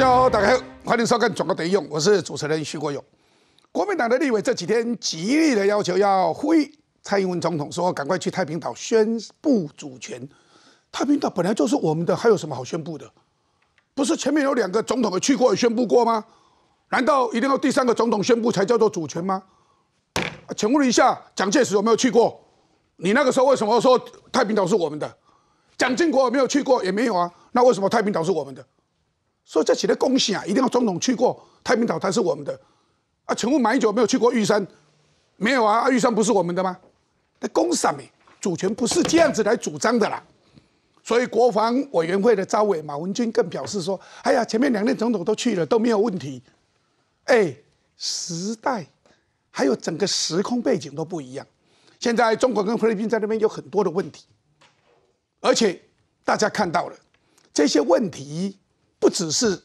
大家好，欢迎收看《中国德用》，我是主持人徐国勇。国民党的立委这几天极力的要求要呼吁蔡英文总统说，赶快去太平岛宣布主权。太平岛本来就是我们的，还有什么好宣布的？不是前面有两个总统去过也宣布过吗？难道一定要第三个总统宣布才叫做主权吗？请问一下，蒋介石有没有去过？你那个时候为什么说太平岛是我们的？蒋经国没有去过，也没有啊，那为什么太平岛是我们的？说这起的恭喜啊！一定要总统去过太平岛才是我们的，啊！问马英九没有去过玉山，没有啊！啊玉山不是我们的吗？那公什么？主权不是这样子来主张的啦。所以国防委员会的招委马文君更表示说：“哎呀，前面两任总统都去了都没有问题。”哎，时代还有整个时空背景都不一样。现在中国跟菲律宾在那边有很多的问题，而且大家看到了这些问题。不只是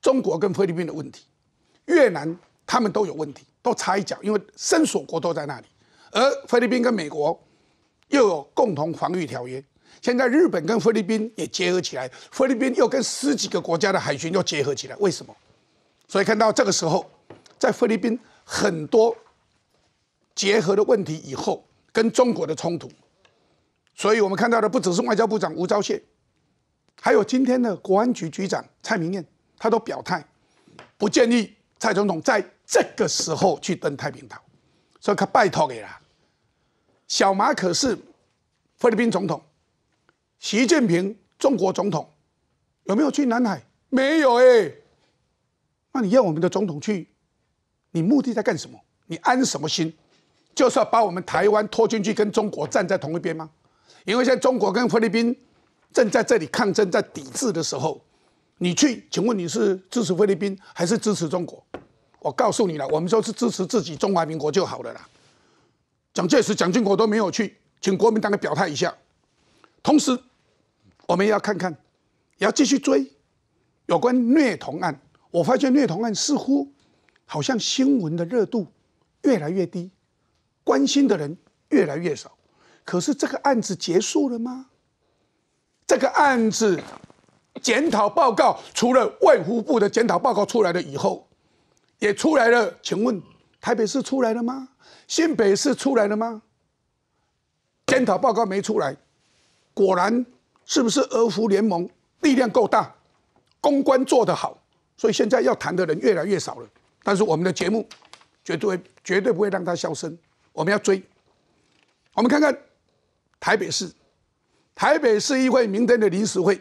中国跟菲律宾的问题，越南他们都有问题，都插一脚，因为伸水国都在那里。而菲律宾跟美国又有共同防御条约，现在日本跟菲律宾也结合起来，菲律宾又跟十几个国家的海军又结合起来，为什么？所以看到这个时候，在菲律宾很多结合的问题以后，跟中国的冲突，所以我们看到的不只是外交部长吴钊燮。还有今天的国安局局长蔡明燕，他都表态，不建议蔡总统在这个时候去登太平岛，所以他拜托你啦。小马可是菲律宾总统，习近平中国总统有没有去南海？没有哎。那你要我们的总统去，你目的在干什么？你安什么心？就是要把我们台湾拖进去跟中国站在同一边吗？因为现在中国跟菲律宾。正在这里抗争、在抵制的时候，你去？请问你是支持菲律宾还是支持中国？我告诉你了，我们说是支持自己中华民国就好了啦。蒋介石、蒋经国都没有去，请国民党来表态一下。同时，我们要看看，要继续追有关虐童案。我发现虐童案似乎好像新闻的热度越来越低，关心的人越来越少。可是这个案子结束了吗？这个案子检讨报告，除了外服部的检讨报告出来了以后，也出来了。请问台北市出来了吗？新北市出来了吗？检讨报告没出来，果然是不是俄服联盟力量够大，公关做得好，所以现在要谈的人越来越少了。但是我们的节目绝对绝对不会让它消声，我们要追。我们看看台北市。台北市议会明天的临时会，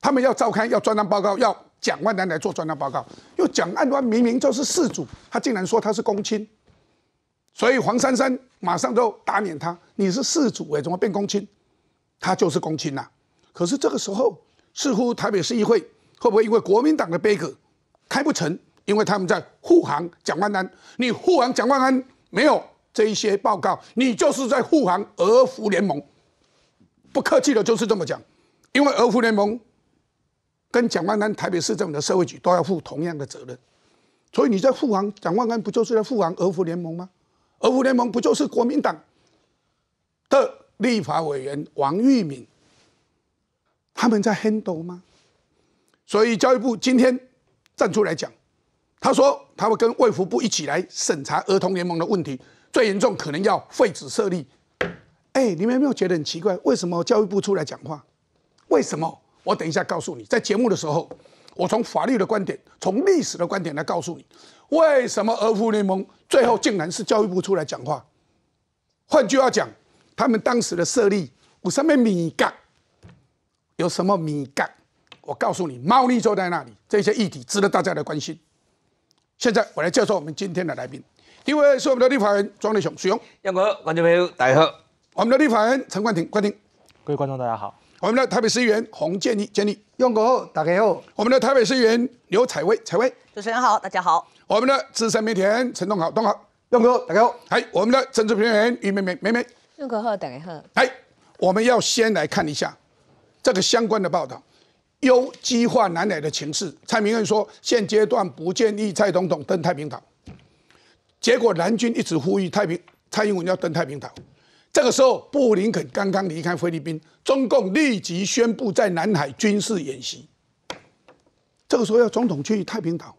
他们要召开，要专案报告，要蒋万南来做专案报告。因为蒋万南明明就是事主，他竟然说他是公亲，所以黄珊珊马上就打脸他：你是事主哎，怎么变公亲？他就是公亲呐。可是这个时候，似乎台北市议会会不会因为国民党的背影开不成？因为他们在护航蒋万安，你护航蒋万安没有这一些报告，你就是在护航俄福联盟。不客气的，就是这么讲，因为俄服联盟跟蒋万安台北市政府的社会局都要负同样的责任，所以你在护航蒋万安，不就是在护航俄服联盟吗？俄服联盟不就是国民党的立法委员王玉敏他们在 handle 吗？所以教育部今天站出来讲，他说他会跟卫福部一起来审查儿童联盟的问题，最严重可能要废止设立。哎，你们有没有觉得很奇怪？为什么教育部出来讲话？为什么？我等一下告诉你，在节目的时候，我从法律的观点，从历史的观点来告诉你，为什么俄护联盟最后竟然是教育部出来讲话？换句话讲，他们当时的设立，有什么敏感？有什么敏感？我告诉你，猫腻就在那里，这些议题值得大家的关心。现在我来介绍我们今天的来宾，第一位是我们的立法人庄立雄，徐勇，你哥，观众朋友，大家好。我们的立法员陈冠廷，冠庭，各位观众大家好。我们的台北市议员洪建立，建立，用过后打开后。我们的台北市议员刘彩薇，彩薇，主持人好，大家好。我们的资深媒体人陈东豪，东豪，用过后打开后。哎，我们的政治评论员于美美，美美，用过后打开后。哎，我们要先来看一下这个相关的报道，优激化难解的情势，蔡明恩说现阶段不建议蔡总统登太平岛，结果蓝军一直呼吁太平蔡英文要登太平岛。这个时候，布林肯刚刚离开菲律宾，中共立即宣布在南海军事演习。这个时候要总统去太平岛，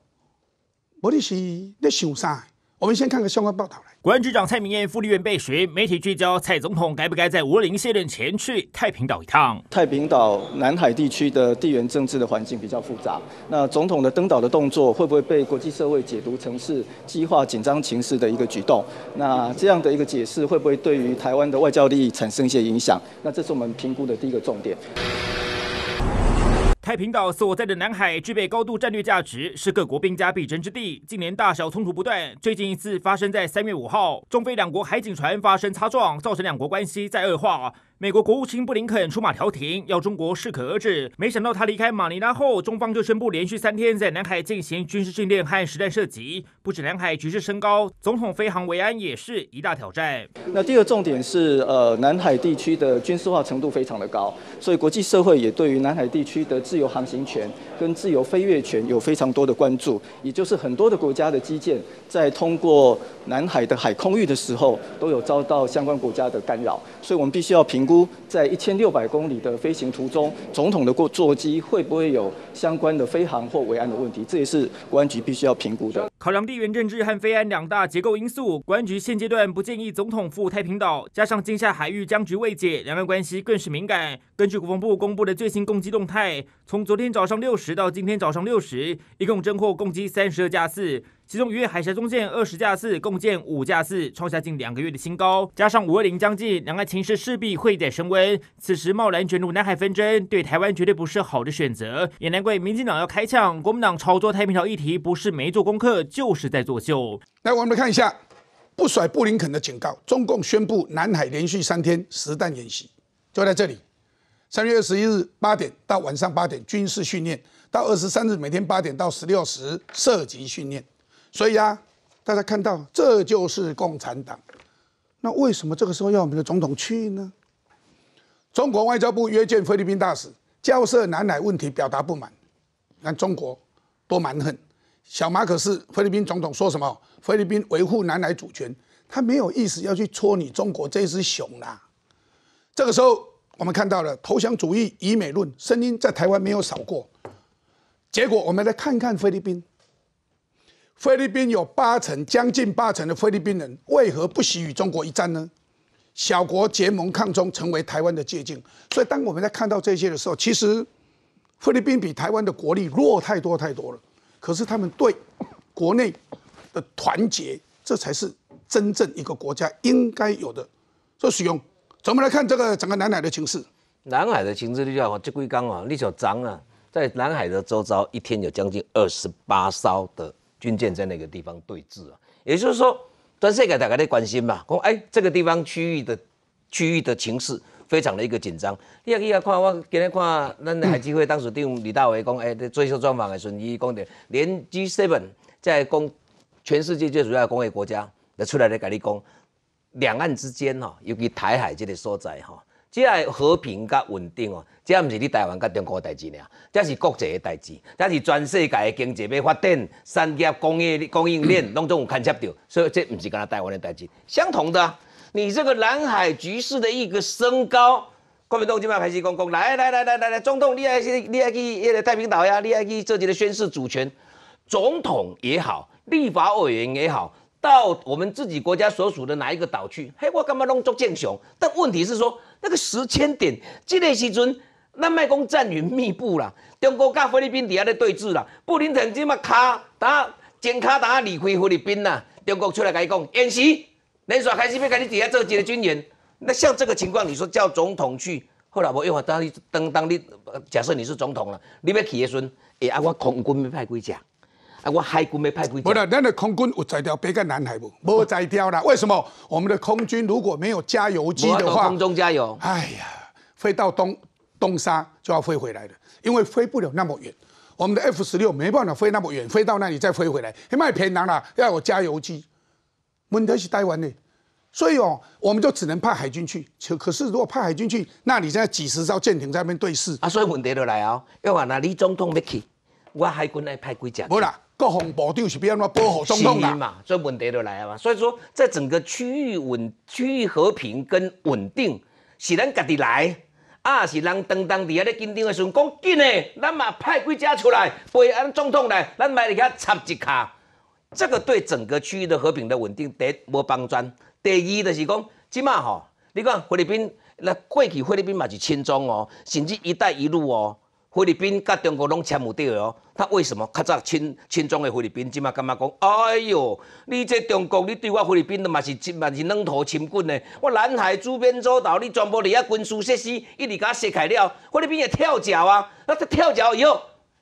我的是你想啥？我们先看看相关报道。国安局长蔡明燕福利院被询，媒体聚焦蔡总统该不该在无零卸任前去太平岛一趟？太平岛南海地区的地缘政治的环境比较复杂，那总统的登岛的动作会不会被国际社会解读成是激化紧张情势的一个举动？那这样的一个解释会不会对于台湾的外交利益产生一些影响？那这是我们评估的第一个重点。太平岛所在的南海具备高度战略价值，是各国兵家必争之地。近年大小冲突不断，最近一次发生在三月五号，中菲两国海警船发生擦撞，造成两国关系在恶化。美国国务卿布林肯出马调停，要中国适可而止。没想到他离开马尼拉后，中方就宣布连续三天在南海进行军事训练和实弹射击，不止南海局势升高，总统飞航维安也是一大挑战。那第二重点是，呃，南海地区的军事化程度非常的高，所以国际社会也对于南海地区的自由航行权跟自由飞跃权有非常多的关注，也就是很多的国家的基建在通过南海的海空域的时候，都有遭到相关国家的干扰。所以我们必须要评估，在一千六百公里的飞行途中，总统的过座机会不会有相关的飞航或尾安的问题？这也是国安局必须要评估的。考量地缘政治和飞安两大结构因素，国安局现阶段不建议总统赴太平岛。加上今夏海域僵局未解，两岸关系更是敏感。根据国防部公布的最新攻击动态，从昨天早上六时到今天早上六时，一共侦获攻击三十二架次。其中，于海峡中线二十架次，共建五架次，创下近两个月的新高。加上五二零将近，两岸情势势必会再升温。此时贸然卷入南海纷争，对台湾绝对不是好的选择。也难怪民进党要开枪，国民党炒作太平洋议题，不是没做功课，就是在作秀。来，我们来看一下，不甩布林肯的警告，中共宣布南海连续三天实弹演习，就在这里。三月二十一日八点到晚上八点军事训练，到二十三日每天八点到十六时射击训练。所以啊，大家看到这就是共产党。那为什么这个时候要我们的总统去呢？中国外交部约见菲律宾大使，交涉南海问题，表达不满。看中国多蛮横。小马可是菲律宾总统说什么？菲律宾维护南海主权，他没有意思要去戳你中国这只熊啦。这个时候我们看到了投降主义、以美论声音，在台湾没有少过。结果我们来看看菲律宾。菲律宾有八成，将近八成的菲律宾人为何不惜与中国一战呢？小国结盟抗中，成为台湾的借鉴。所以当我们在看到这些的时候，其实菲律宾比台湾的国力弱太多太多了。可是他们对国内的团结，这才是真正一个国家应该有的。所以使用，咱们来看这个整个南海的情势。南海的情势，你叫道吗？就刚啊，你小章啊，在南海的周遭，一天有将近二十八艘的。军舰在那个地方对峙啊，也就是说，全世界大家在关心嘛。我哎，这个地方区域的区域的情势非常的一个紧张。你要你啊，看我今日看咱的海基会当时长李大为讲，哎，在接受专访的时，伊讲的，连 G7 在攻全世界最主要的工业国家，那出来的，跟你讲，两岸之间哈，尤其台海这个所在哈。这和平、甲稳定哦，这毋是你台湾、噶中国代志呐，这是国际的代志，这是全世界的经济要发展、产业、工业供应链 拢总有牵扯着，所以这毋是跟台湾的代志相同的。你这个南海局势的一个升高，国民党即卖排始攻公来来来来来来，总统你害去你害去越太平岛呀，你害去这里的宣示主权，总统也好，立法委员也好。到我们自己国家所属的哪一个岛去？嘿，我干嘛弄做剑雄？但问题是说，那个时间点，这年时尊，那麦攻战云密布了，中国跟菲律宾底下咧对峙了，布林肯这么卡打，剪卡打离开菲律宾啦，中国出来跟伊讲演习，连耍开始要跟你底下做几个军演。那像这个情况，你说叫总统去，后来我又会当地当当地，假设你是总统了，你要去的时算，哎啊，我空军派几只？啊，我海军没派飞机，不是，那的空军有载掉别个南海不？没载掉了，为什么？我们的空军如果没有加油机的话，空中加油，哎呀，飞到东东沙就要飞回来了，因为飞不了那么远。我们的 F 十六没办法飞那么远，飞到那里再飞回来，卖便宜囊了，要有加油机，问题是台湾的，所以哦，我们就只能派海军去。可可是如果派海军去，那你现在几十艘舰艇在那边对视，啊，所以问题就来哦，要话那李总统要去，我海军来派飞机，不啦，各防部长是变安怎保护总统的嘛？这问题就来了嘛。所以说，在整个区域稳、区域和平跟稳定是咱家己来啊，是人当当地在紧张的时阵，讲紧的，咱嘛派几只出来陪安总统来，咱来伫遐插一脚。这个对整个区域的和平的稳定得无帮助。第二就是讲，即马吼，你看菲律宾那惠及菲律宾嘛是轻藏哦，甚至一带一路哦。菲律宾甲中国拢签唔到哦。他为什么较早亲亲装的菲律宾？即马感觉讲？哎哟，你这中国，你对我菲律宾都嘛是嘛是两头亲滚呢？我南海周边诸岛，你全部伫遐军事设施一直甲我卸开了，菲律宾也跳脚啊！那跳脚以后，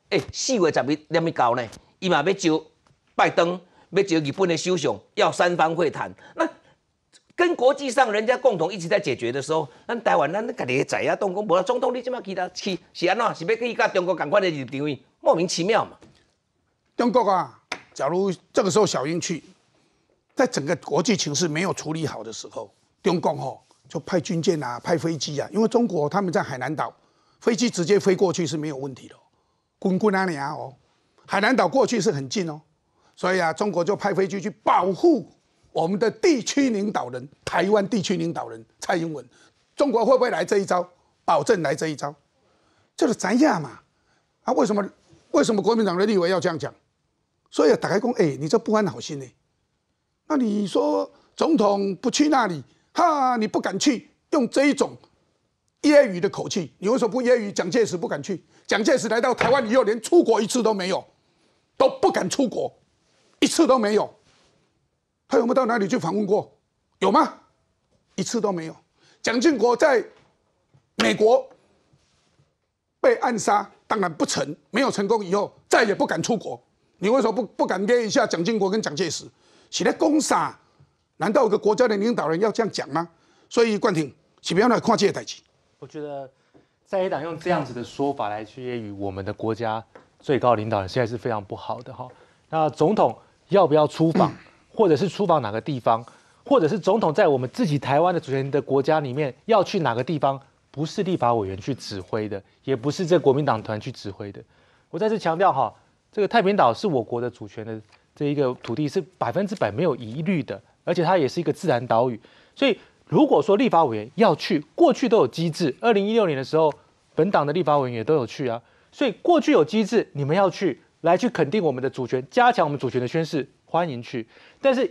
哎，四月十日点么搞呢？伊嘛要招拜登，要招日本的首相，要三方会谈。那跟国际上人家共同一直在解决的时候，咱台湾咱家己的仔啊，当国无啦，总统你怎啊其他去是安怎？是不要可以甲中国赶快的入台？莫名其妙嘛！中国啊，假如这个时候小英去，在整个国际情势没有处理好的时候，中共哦就派军舰啊，派飞机啊，因为中国他们在海南岛，飞机直接飞过去是没有问题的。滚滚啊你啊哦，海南岛过去是很近哦，所以啊，中国就派飞机去保护。我们的地区领导人，台湾地区领导人蔡英文，中国会不会来这一招？保证来这一招，就是咱亚嘛。啊，为什么？为什么国民党人立委要这样讲？所以打开工，哎，你这不安好心呢。那你说总统不去那里，哈，你不敢去，用这一种揶揄的口气。你为什么不揶揄蒋介石不敢去？蒋介石来到台湾，以后，连出国一次都没有，都不敢出国，一次都没有。他有没到哪里去访问过？有吗？一次都没有。蒋经国在美国被暗杀，当然不成，没有成功，以后再也不敢出国。你为什么不不敢贬一下蒋经国跟蒋介石？起来攻杀？难道一个国家的领导人要这样讲吗？所以，冠廷，请不要拿跨界代替。我觉得在野党用这样子的说法来去揶揄我们的国家最高领导人，现在是非常不好的哈。那总统要不要出访？或者是出访哪个地方，或者是总统在我们自己台湾的主权的国家里面要去哪个地方，不是立法委员去指挥的，也不是这国民党团去指挥的。我再次强调哈，这个太平岛是我国的主权的这一个土地是百分之百没有疑虑的，而且它也是一个自然岛屿。所以如果说立法委员要去，过去都有机制。二零一六年的时候，本党的立法委员也都有去啊。所以过去有机制，你们要去来去肯定我们的主权，加强我们主权的宣誓，欢迎去，但是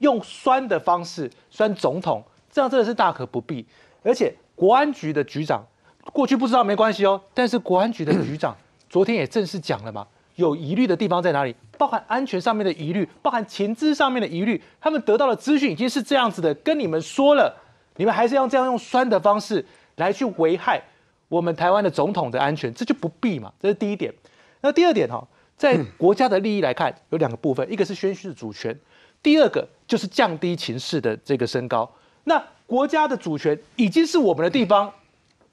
用酸的方式酸总统，这样真的是大可不必。而且国安局的局长过去不知道没关系哦，但是国安局的局长昨天也正式讲了嘛，有疑虑的地方在哪里？包含安全上面的疑虑，包含情资上面的疑虑，他们得到的资讯已经是这样子的，跟你们说了，你们还是要这样用酸的方式来去危害我们台湾的总统的安全，这就不必嘛。这是第一点。那第二点哈。在国家的利益来看，有两个部分，一个是宣示主权，第二个就是降低情势的这个升高。那国家的主权已经是我们的地方，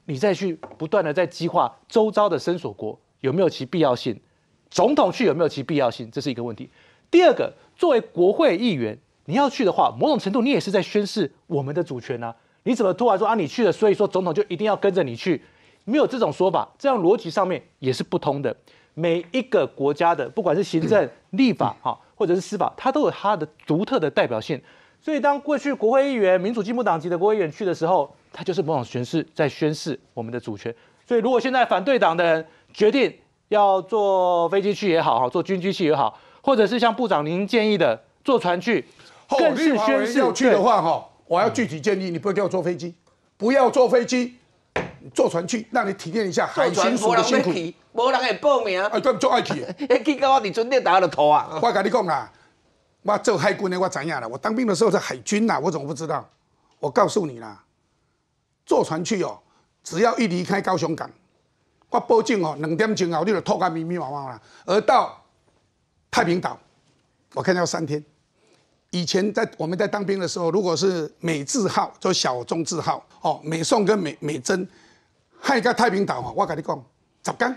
你再去不断的在激化周遭的深索国，有没有其必要性？总统去有没有其必要性？这是一个问题。第二个，作为国会议员，你要去的话，某种程度你也是在宣示我们的主权啊。你怎么突然说啊你去了，所以说总统就一定要跟着你去？没有这种说法，这样逻辑上面也是不通的。每一个国家的，不管是行政、立法哈，或者是司法，它都有它的独特的代表性。所以，当过去国会议员、民主进步党籍的国会议员去的时候，他就是某种宣誓，在宣誓我们的主权。所以，如果现在反对党的人决定要坐飞机去也好，哈，坐军机去也好，或者是像部长您建议的坐船去，更是宣誓。要去的话哈，我要具体建议，你不要叫我坐飞机，不要坐飞机。坐船去，让你体验一下海军的辛苦。坐没人会报名。啊，够做爱去。你 记到我伫船舰头了吐啊！我甲你讲啦，我做海军的，我怎样了？我当兵的时候是海军呐，我怎么不知道？我告诉你啦，坐船去哦，只要一离开高雄港，我保证哦，两点钟后你就脱个迷迷惘惘啦。而到太平岛，我看要三天。以前在我们在当兵的时候，如果是美字号，就小中字号哦，美宋跟美美珍。海下太平岛我跟你讲，十天，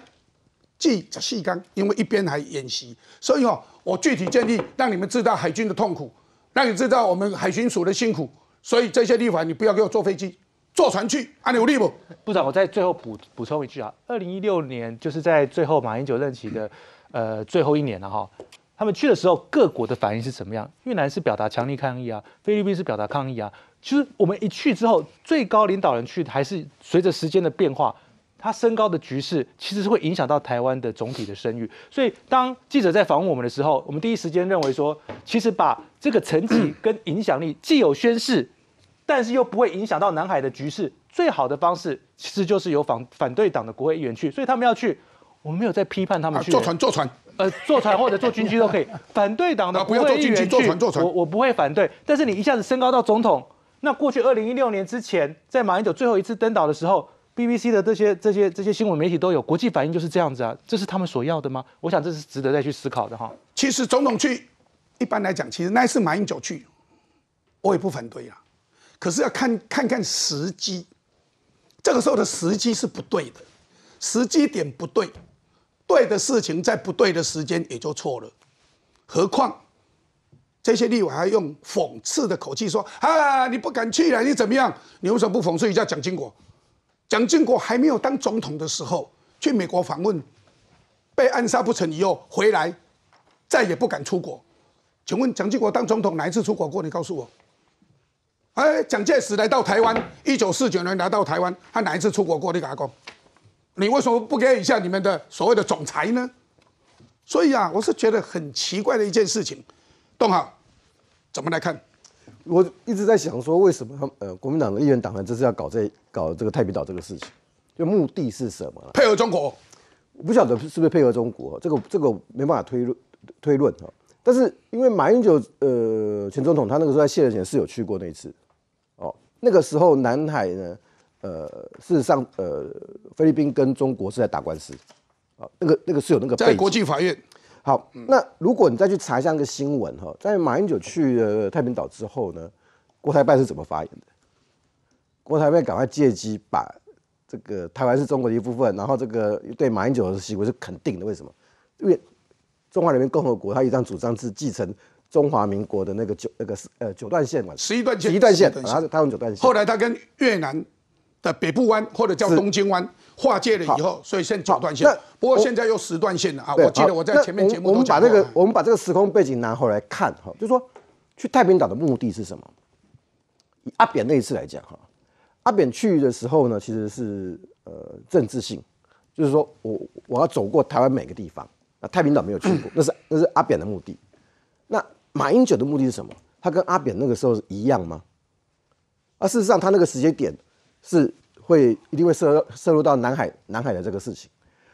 即十四天，因为一边还演习，所以哦，我具体建议让你们知道海军的痛苦，让你知道我们海巡署的辛苦，所以这些地方你不要给我坐飞机，坐船去，阿有利不？部长，我再最后补补充一句啊，二零一六年就是在最后马英九任期的呃最后一年了哈，他们去的时候，各国的反应是怎么样？越南是表达强烈抗议啊，菲律宾是表达抗议啊。其实我们一去之后，最高领导人去还是随着时间的变化，他升高的局势其实是会影响到台湾的总体的声誉。所以当记者在访问我们的时候，我们第一时间认为说，其实把这个成绩跟影响力既有宣示，但是又不会影响到南海的局势，最好的方式其实就是由反反对党的国会议员去。所以他们要去，我们没有在批判他们去坐船坐船，呃，坐船或者坐军机都可以。反对党的国会议员去，我我不会反对，但是你一下子升高到总统。那过去二零一六年之前，在马英九最后一次登岛的时候，BBC 的这些、这些、这些新闻媒体都有国际反应，就是这样子啊。这是他们所要的吗？我想这是值得再去思考的哈。其实总统去，一般来讲，其实那一次马英九去，我也不反对啊。可是要看看看时机，这个时候的时机是不对的，时机点不对，对的事情在不对的时间也就错了。何况。这些立委还用讽刺的口气说：“啊，你不敢去了，你怎么样？你为什么不讽刺一下蒋经国？蒋经国还没有当总统的时候，去美国访问，被暗杀不成，以后回来再也不敢出国。请问蒋经国当总统哪一次出国过？你告诉我。哎，蒋介石来到台湾，一九四九年来到台湾，他哪一次出国过？你告他讲，你为什么不给一下你们的所谓的总裁呢？所以啊，我是觉得很奇怪的一件事情。”动好，怎么来看？我一直在想说，为什么呃，国民党的议员党团这是要搞这搞这个太平岛这个事情，就目的是什么？配合中国？不晓得是不是配合中国？这个这个没办法推论推论哈。但是因为马英九呃，前总统他那个时候在卸任前是有去过那一次哦。那个时候南海呢，呃，事实上呃，菲律宾跟中国是在打官司啊，那个那个是有那个在国际法院。好，那如果你再去查一下那个新闻哈，在马英九去了太平岛之后呢，国台办是怎么发言的？国台办赶快借机把这个台湾是中国的一部分，然后这个对马英九的行为是肯定的。为什么？因为中华人民共和国他一张主张是继承中华民国的那个九那个呃九段线嘛，十一段线，十一段线，然后他用九段线。后来他跟越南。的北部湾或者叫东京湾划界了以后，所以先九段线，不过现在又十段线了啊！我记得我在前面节目我们把这个我们把这个时空背景拿回来看哈，就说去太平岛的目的是什么？以阿扁那一次来讲哈，阿扁去的时候呢，其实是呃政治性，就是说我我要走过台湾每个地方，那太平岛没有去过，那是那是阿扁的目的。那马英九的目的是什么？他跟阿扁那个时候是一样吗？而事实上，他那个时间点。是会一定会涉涉入到南海南海的这个事情。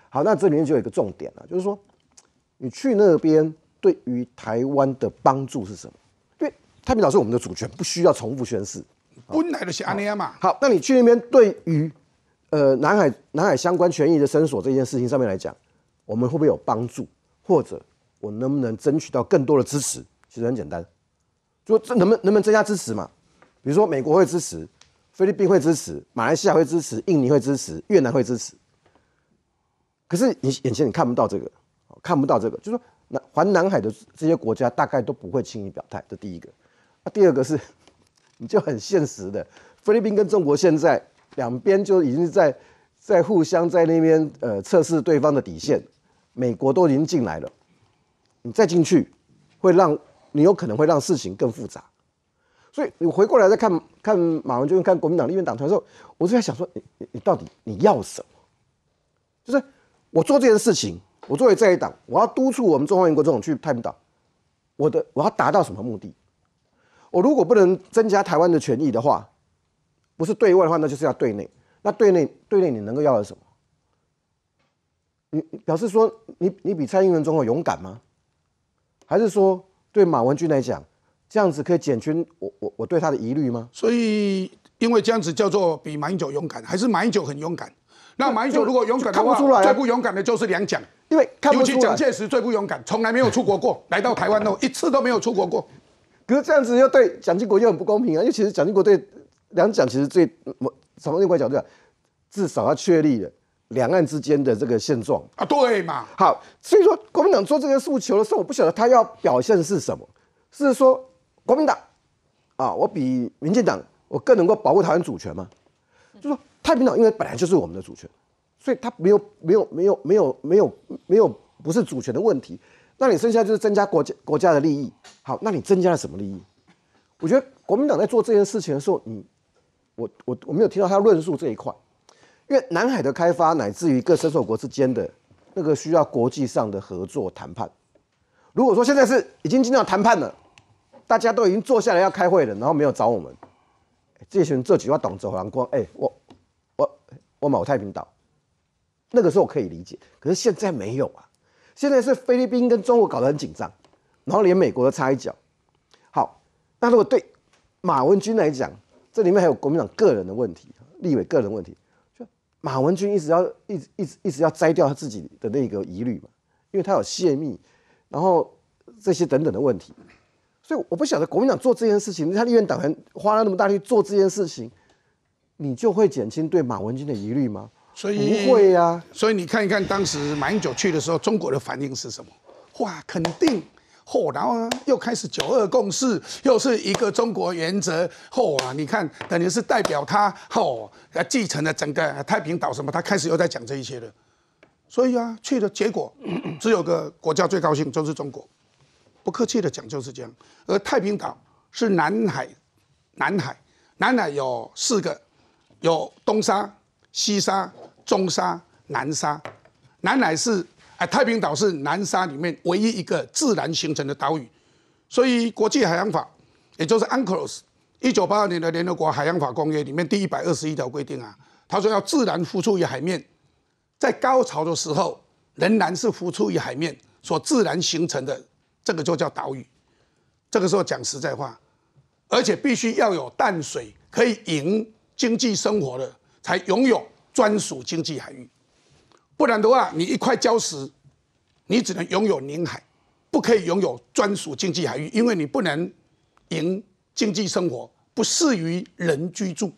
好，那这里面就有一个重点了，就是说你去那边对于台湾的帮助是什么？因为太平岛是我们的主权，不需要重复宣誓。本来就是安尼嘛。好，那你去那边对于呃南海南海相关权益的申索这件事情上面来讲，我们会不会有帮助？或者我能不能争取到更多的支持？其实很简单，就能不能能不能增加支持嘛？比如说美国会支持。菲律宾会支持，马来西亚会支持，印尼会支持，越南会支持。可是你眼前你看不到这个，看不到这个，就是说环南海的这些国家大概都不会轻易表态。这第一个，那第二个是，你就很现实的，菲律宾跟中国现在两边就已经在在互相在那边呃测试对方的底线，美国都已经进来了，你再进去，会让你有可能会让事情更复杂。所以你回过来再看看马文君看国民党立院党团的时候，我是在想说，你你你到底你要什么？就是我做这件事情，我作为这一党，我要督促我们中华民国总统去太平岛，我的我要达到什么目的？我如果不能增加台湾的权益的话，不是对外的话，那就是要对内。那对内对内你能够要的什么？你表示说你你比蔡英文总统勇敢吗？还是说对马文君来讲？这样子可以减轻我我我对他的疑虑吗？所以，因为这样子叫做比马英九勇敢，还是马英九很勇敢？那马英九如果勇敢看不出来，最不勇敢的就是两蒋，因为尤其蒋介石最不勇敢，从来没有出国过来到台湾后一次都没有出国过。可是这样子又对蒋经国又很不公平啊！因为其实蒋经国对两蒋其实最从那个角度讲，至少要确立了。两岸之间的这个现状啊，对嘛？好，所以说国民党做这个诉求的时候，我不晓得他要表现是什么，是说。国民党啊，我比民进党我更能够保护台湾主权吗？就说太平岛因为本来就是我们的主权，所以它没有没有没有没有没有没有不是主权的问题。那你剩下就是增加国家国家的利益。好，那你增加了什么利益？我觉得国民党在做这件事情的时候，你我我我没有听到他论述这一块，因为南海的开发乃至于各深受国之间的那个需要国际上的合作谈判。如果说现在是已经进到谈判了。大家都已经坐下来要开会了，然后没有找我们。这群这句话懂走廊光，哎，我，我，我某太平岛，那个时候可以理解，可是现在没有啊。现在是菲律宾跟中国搞得很紧张，然后连美国都插一脚。好，那如果对马文君来讲，这里面还有国民党个人的问题，立委个人问题，就马文君一直要一直一直一直要摘掉他自己的那个疑虑嘛，因为他有泄密，然后这些等等的问题。所以我不晓得国民党做这件事情，他立院党人花了那么大力做这件事情，你就会减轻对马文君的疑虑吗？所以不会啊。所以你看一看当时马英九去的时候，中国的反应是什么？哇，肯定嚯，然后又开始九二共识，又是一个中国原则嚯啊！你看等于是代表他嚯，继承了整个太平岛什么，他开始又在讲这些了。所以啊，去的结果 只有个国家最高兴就是中国。不客气的讲就是这样。而太平岛是南海，南海，南海有四个，有东沙、西沙、中沙、南沙，南海是哎，太平岛是南沙里面唯一一个自然形成的岛屿，所以国际海洋法，也就是 UNCLOS 一九八二年的联合国海洋法公约里面第一百二十一条规定啊，他说要自然浮出于海面，在高潮的时候仍然是浮出于海面所自然形成的。这个就叫岛屿。这个时候讲实在话，而且必须要有淡水可以营经济生活的，才拥有专属经济海域。不然的话，你一块礁石，你只能拥有领海，不可以拥有专属经济海域，因为你不能营经济生活，不适于人居住。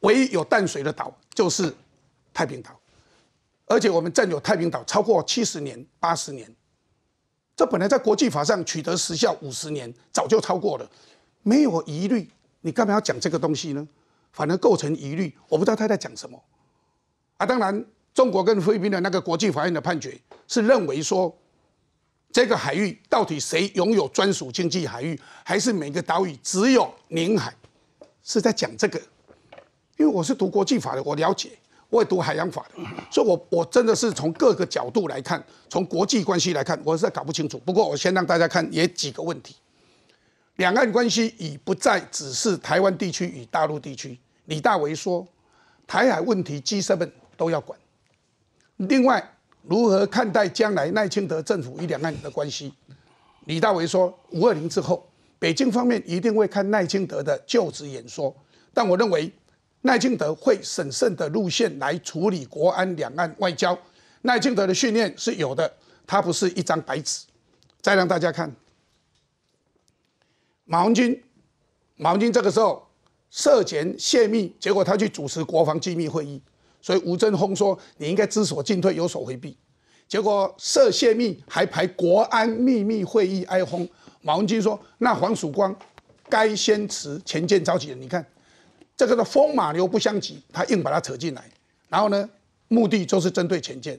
唯一有淡水的岛就是太平岛，而且我们占有太平岛超过七十年、八十年。这本来在国际法上取得时效五十年，早就超过了，没有疑虑，你干嘛要讲这个东西呢？反而构成疑虑，我不知道他在讲什么。啊，当然，中国跟菲律宾的那个国际法院的判决是认为说，这个海域到底谁拥有专属经济海域，还是每个岛屿只有领海，是在讲这个，因为我是读国际法的，我了解。我会读海洋法的，所以我我真的是从各个角度来看，从国际关系来看，我是搞不清楚。不过我先让大家看也几个问题：两岸关系已不再只是台湾地区与大陆地区。李大为说，台海问题 G7 都要管。另外，如何看待将来赖清德政府与两岸的关系？李大为说，五二零之后，北京方面一定会看赖清德的就职演说，但我认为。赖清德会审慎的路线来处理国安、两岸外交。赖清德的训练是有的，他不是一张白纸。再让大家看，马文君，马文君这个时候涉嫌泄密，结果他去主持国防机密会议，所以吴振峰说你应该知所进退，有所回避。结果涉泄密还排国安秘密会议挨轰。马文君说那黄曙光该先辞，钱进召集人，你看。这个的风马牛不相及，他硬把它扯进来，然后呢，目的就是针对前建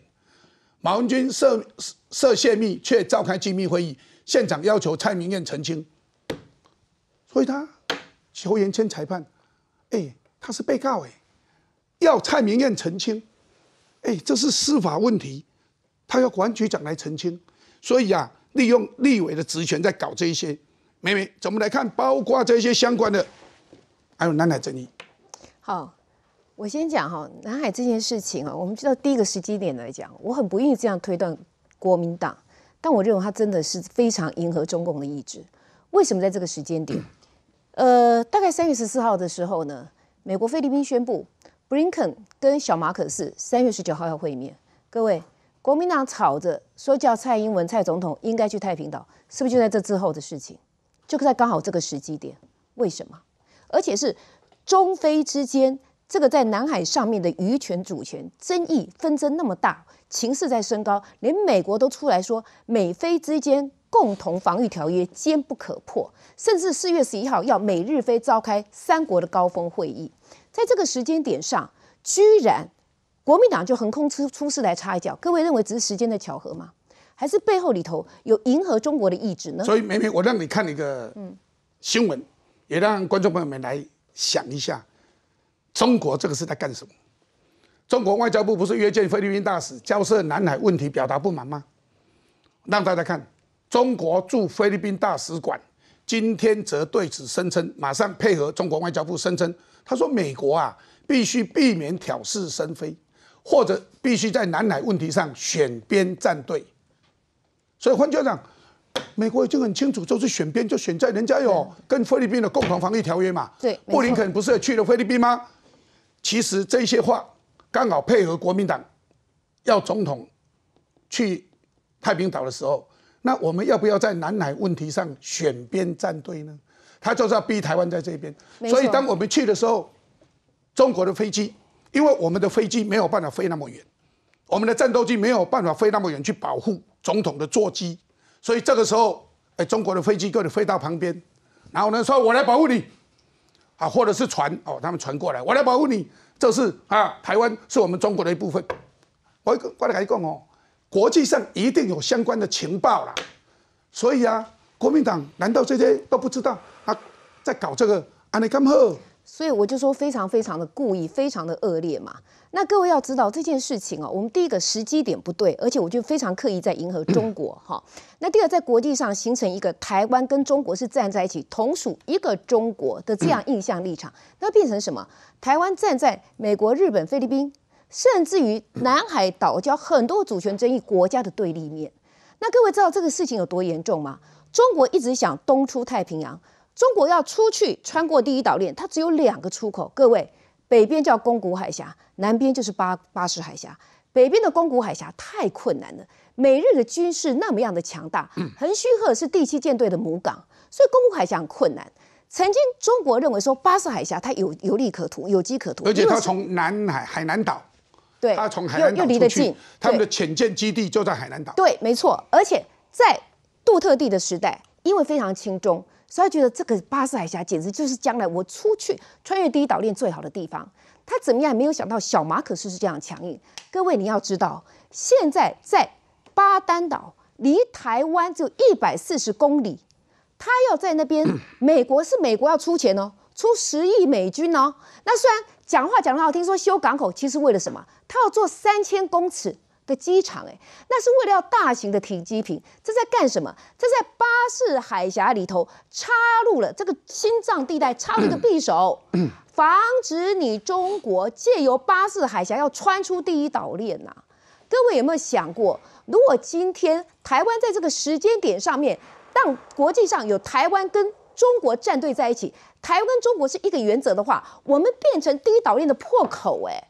马文君涉涉泄密，却召开机密会议，现场要求蔡明燕澄清，所以他求严谦裁判，哎，他是被告哎，要蔡明燕澄清，哎，这是司法问题，他要管局长来澄清，所以啊，利用立委的职权在搞这一些，没没怎么来看，包括这些相关的。还有南海争议。好，我先讲哈，南海这件事情啊，我们知道第一个时机点来讲，我很不愿意这样推断国民党，但我认为他真的是非常迎合中共的意志。为什么在这个时间点？呃，大概三月十四号的时候呢，美国菲律宾宣布，布林肯跟小马可是三月十九号要会面。各位，国民党吵着说叫蔡英文蔡总统应该去太平岛，是不是就在这之后的事情？就在刚好这个时机点，为什么？而且是中非之间这个在南海上面的渔权主权争议纷争那么大，情势在升高，连美国都出来说美菲之间共同防御条约坚不可破，甚至四月十一号要美日非召开三国的高峰会议，在这个时间点上，居然国民党就横空出出世来插一脚，各位认为只是时间的巧合吗？还是背后里头有迎合中国的意志呢？所以梅梅，我让你看一个新闻。也让观众朋友们来想一下，中国这个是在干什么？中国外交部不是约见菲律宾大使，交涉南海问题，表达不满吗？让大家看，中国驻菲律宾大使馆今天则对此声称，马上配合中国外交部声称，他说美国啊，必须避免挑事生非，或者必须在南海问题上选边站队。所以，句话讲，美国已经很清楚，就是选边就选在人家有跟菲律宾的共同防御条约嘛。对，布林肯不是去了菲律宾吗？其实这些话刚好配合国民党要总统去太平岛的时候，那我们要不要在南海问题上选边站队呢？他就是要逼台湾在这边，所以当我们去的时候，中国的飞机，因为我们的飞机没有办法飞那么远，我们的战斗机没有办法飞那么远去保护总统的座机。所以这个时候，哎，中国的飞机给你飞到旁边，然后呢，说我来保护你，啊，或者是船哦，他们船过来，我来保护你，这是啊，台湾是我们中国的一部分。我我来还供哦，国际上一定有相关的情报啦，所以啊，国民党难道这些都不知道？啊，在搞这个啊？你干好？所以我就说非常非常的故意，非常的恶劣嘛。那各位要知道这件事情哦，我们第一个时机点不对，而且我就非常刻意在迎合 中国哈。那第二，在国际上形成一个台湾跟中国是站在一起，同属一个中国的这样印象立场，那变成什么？台湾站在美国、日本、菲律宾，甚至于南海岛礁很多主权争议国家的对立面。那各位知道这个事情有多严重吗？中国一直想东出太平洋，中国要出去穿过第一岛链，它只有两个出口。各位。北边叫宫古海峡，南边就是巴巴士海峡。北边的宫古海峡太困难了，美日的军事那么样的强大。横须贺是第七舰队的母港，所以宫古海峡很困难。曾经中国认为说巴士海峡它有有利可图，有机可图。而且它从南海海南岛，对，它从海南岛又离得近，他们的潜舰基地就在海南岛。对，没错。而且在杜特地的时代，因为非常轻重。所以觉得这个巴士海峡简直就是将来我出去穿越第一岛链最好的地方。他怎么样也没有想到小马可是是这样强硬。各位你要知道，现在在巴丹岛离台湾就一百四十公里，他要在那边，美国是美国要出钱哦，出十亿美军哦。那虽然讲话讲得好听，说修港口其实为了什么？他要做三千公尺。个机场哎，那是为了要大型的停机坪。这在干什么？这在巴士海峡里头插入了这个心脏地带，插入个匕首，防止你中国借由巴士海峡要穿出第一岛链呐。各位有没有想过，如果今天台湾在这个时间点上面，让国际上有台湾跟中国站队在一起，台湾跟中国是一个原则的话，我们变成第一岛链的破口哎。